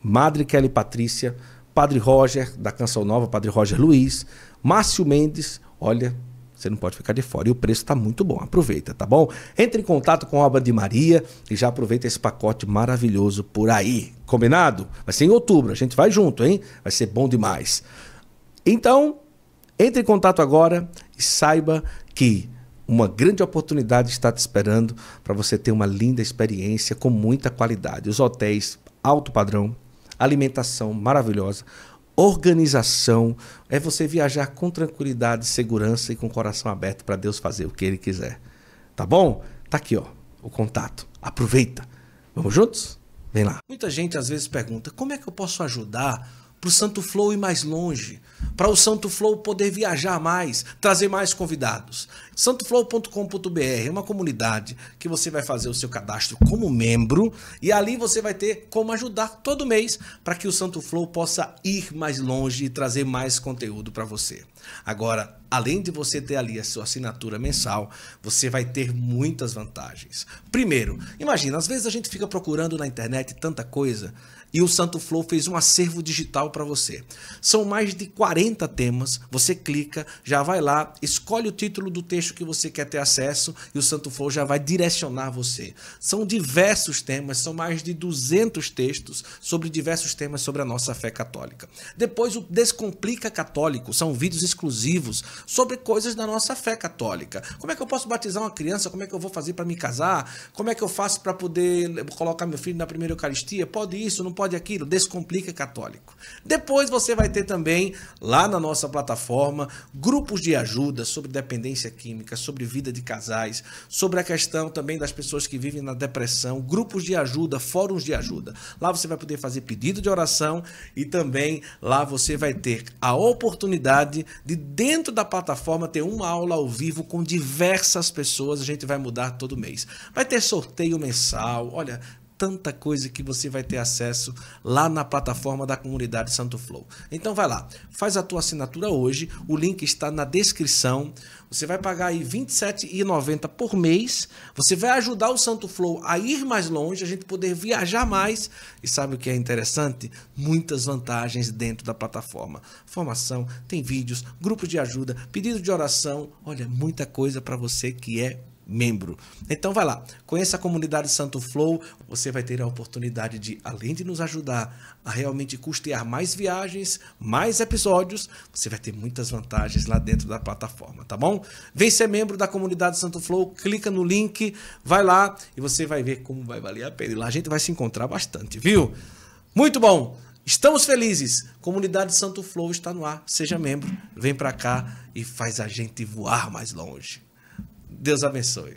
Madre Kelly Patrícia, Padre Roger, da Canção Nova, Padre Roger Luiz, Márcio Mendes, olha, você não pode ficar de fora. E o preço está muito bom. Aproveita, tá bom? Entre em contato com a Obra de Maria e já aproveita esse pacote maravilhoso por aí. Combinado? Vai ser em outubro. A gente vai junto, hein? Vai ser bom demais. Então, entre em contato agora e saiba que uma grande oportunidade está te esperando para você ter uma linda experiência com muita qualidade. Os hotéis alto padrão alimentação maravilhosa, organização, é você viajar com tranquilidade, segurança e com o coração aberto para Deus fazer o que Ele quiser. Tá bom? Tá aqui, ó, o contato. Aproveita. Vamos juntos? Vem lá. Muita gente às vezes pergunta: como é que eu posso ajudar para o Santo Flow ir mais longe, para o Santo Flow poder viajar mais, trazer mais convidados. santoflow.com.br é uma comunidade que você vai fazer o seu cadastro como membro e ali você vai ter como ajudar todo mês para que o Santo Flow possa ir mais longe e trazer mais conteúdo para você. Agora, além de você ter ali a sua assinatura mensal, você vai ter muitas vantagens. Primeiro, imagina, às vezes a gente fica procurando na internet tanta coisa e o Santo Flow fez um acervo digital para você. São mais de 40 temas, você clica, já vai lá, escolhe o título do texto que você quer ter acesso e o Santo Flow já vai direcionar você. São diversos temas, são mais de 200 textos sobre diversos temas sobre a nossa fé católica. Depois o Descomplica Católico, são vídeos exclusivos sobre coisas da nossa fé católica. Como é que eu posso batizar uma criança? Como é que eu vou fazer para me casar? Como é que eu faço para poder colocar meu filho na primeira Eucaristia? Pode isso, não pode aquilo, descomplica católico. Depois você vai ter também lá na nossa plataforma grupos de ajuda sobre dependência química, sobre vida de casais, sobre a questão também das pessoas que vivem na depressão, grupos de ajuda, fóruns de ajuda. Lá você vai poder fazer pedido de oração e também lá você vai ter a oportunidade de dentro da plataforma ter uma aula ao vivo com diversas pessoas, a gente vai mudar todo mês. Vai ter sorteio mensal. Olha, tanta coisa que você vai ter acesso lá na plataforma da comunidade Santo Flow. Então vai lá, faz a tua assinatura hoje, o link está na descrição. Você vai pagar aí R$ 27,90 por mês. Você vai ajudar o Santo Flow a ir mais longe, a gente poder viajar mais. E sabe o que é interessante? Muitas vantagens dentro da plataforma. Formação, tem vídeos, grupos de ajuda, pedido de oração. Olha, muita coisa para você que é membro. Então vai lá, conheça a comunidade Santo Flow, você vai ter a oportunidade de, além de nos ajudar a realmente custear mais viagens, mais episódios, você vai ter muitas vantagens lá dentro da plataforma, tá bom? Vem ser membro da comunidade Santo Flow, clica no link, vai lá e você vai ver como vai valer a pena. E lá a gente vai se encontrar bastante, viu? Muito bom! Estamos felizes. Comunidade Santo Flow está no ar. Seja membro, vem para cá e faz a gente voar mais longe. Deus abençoe.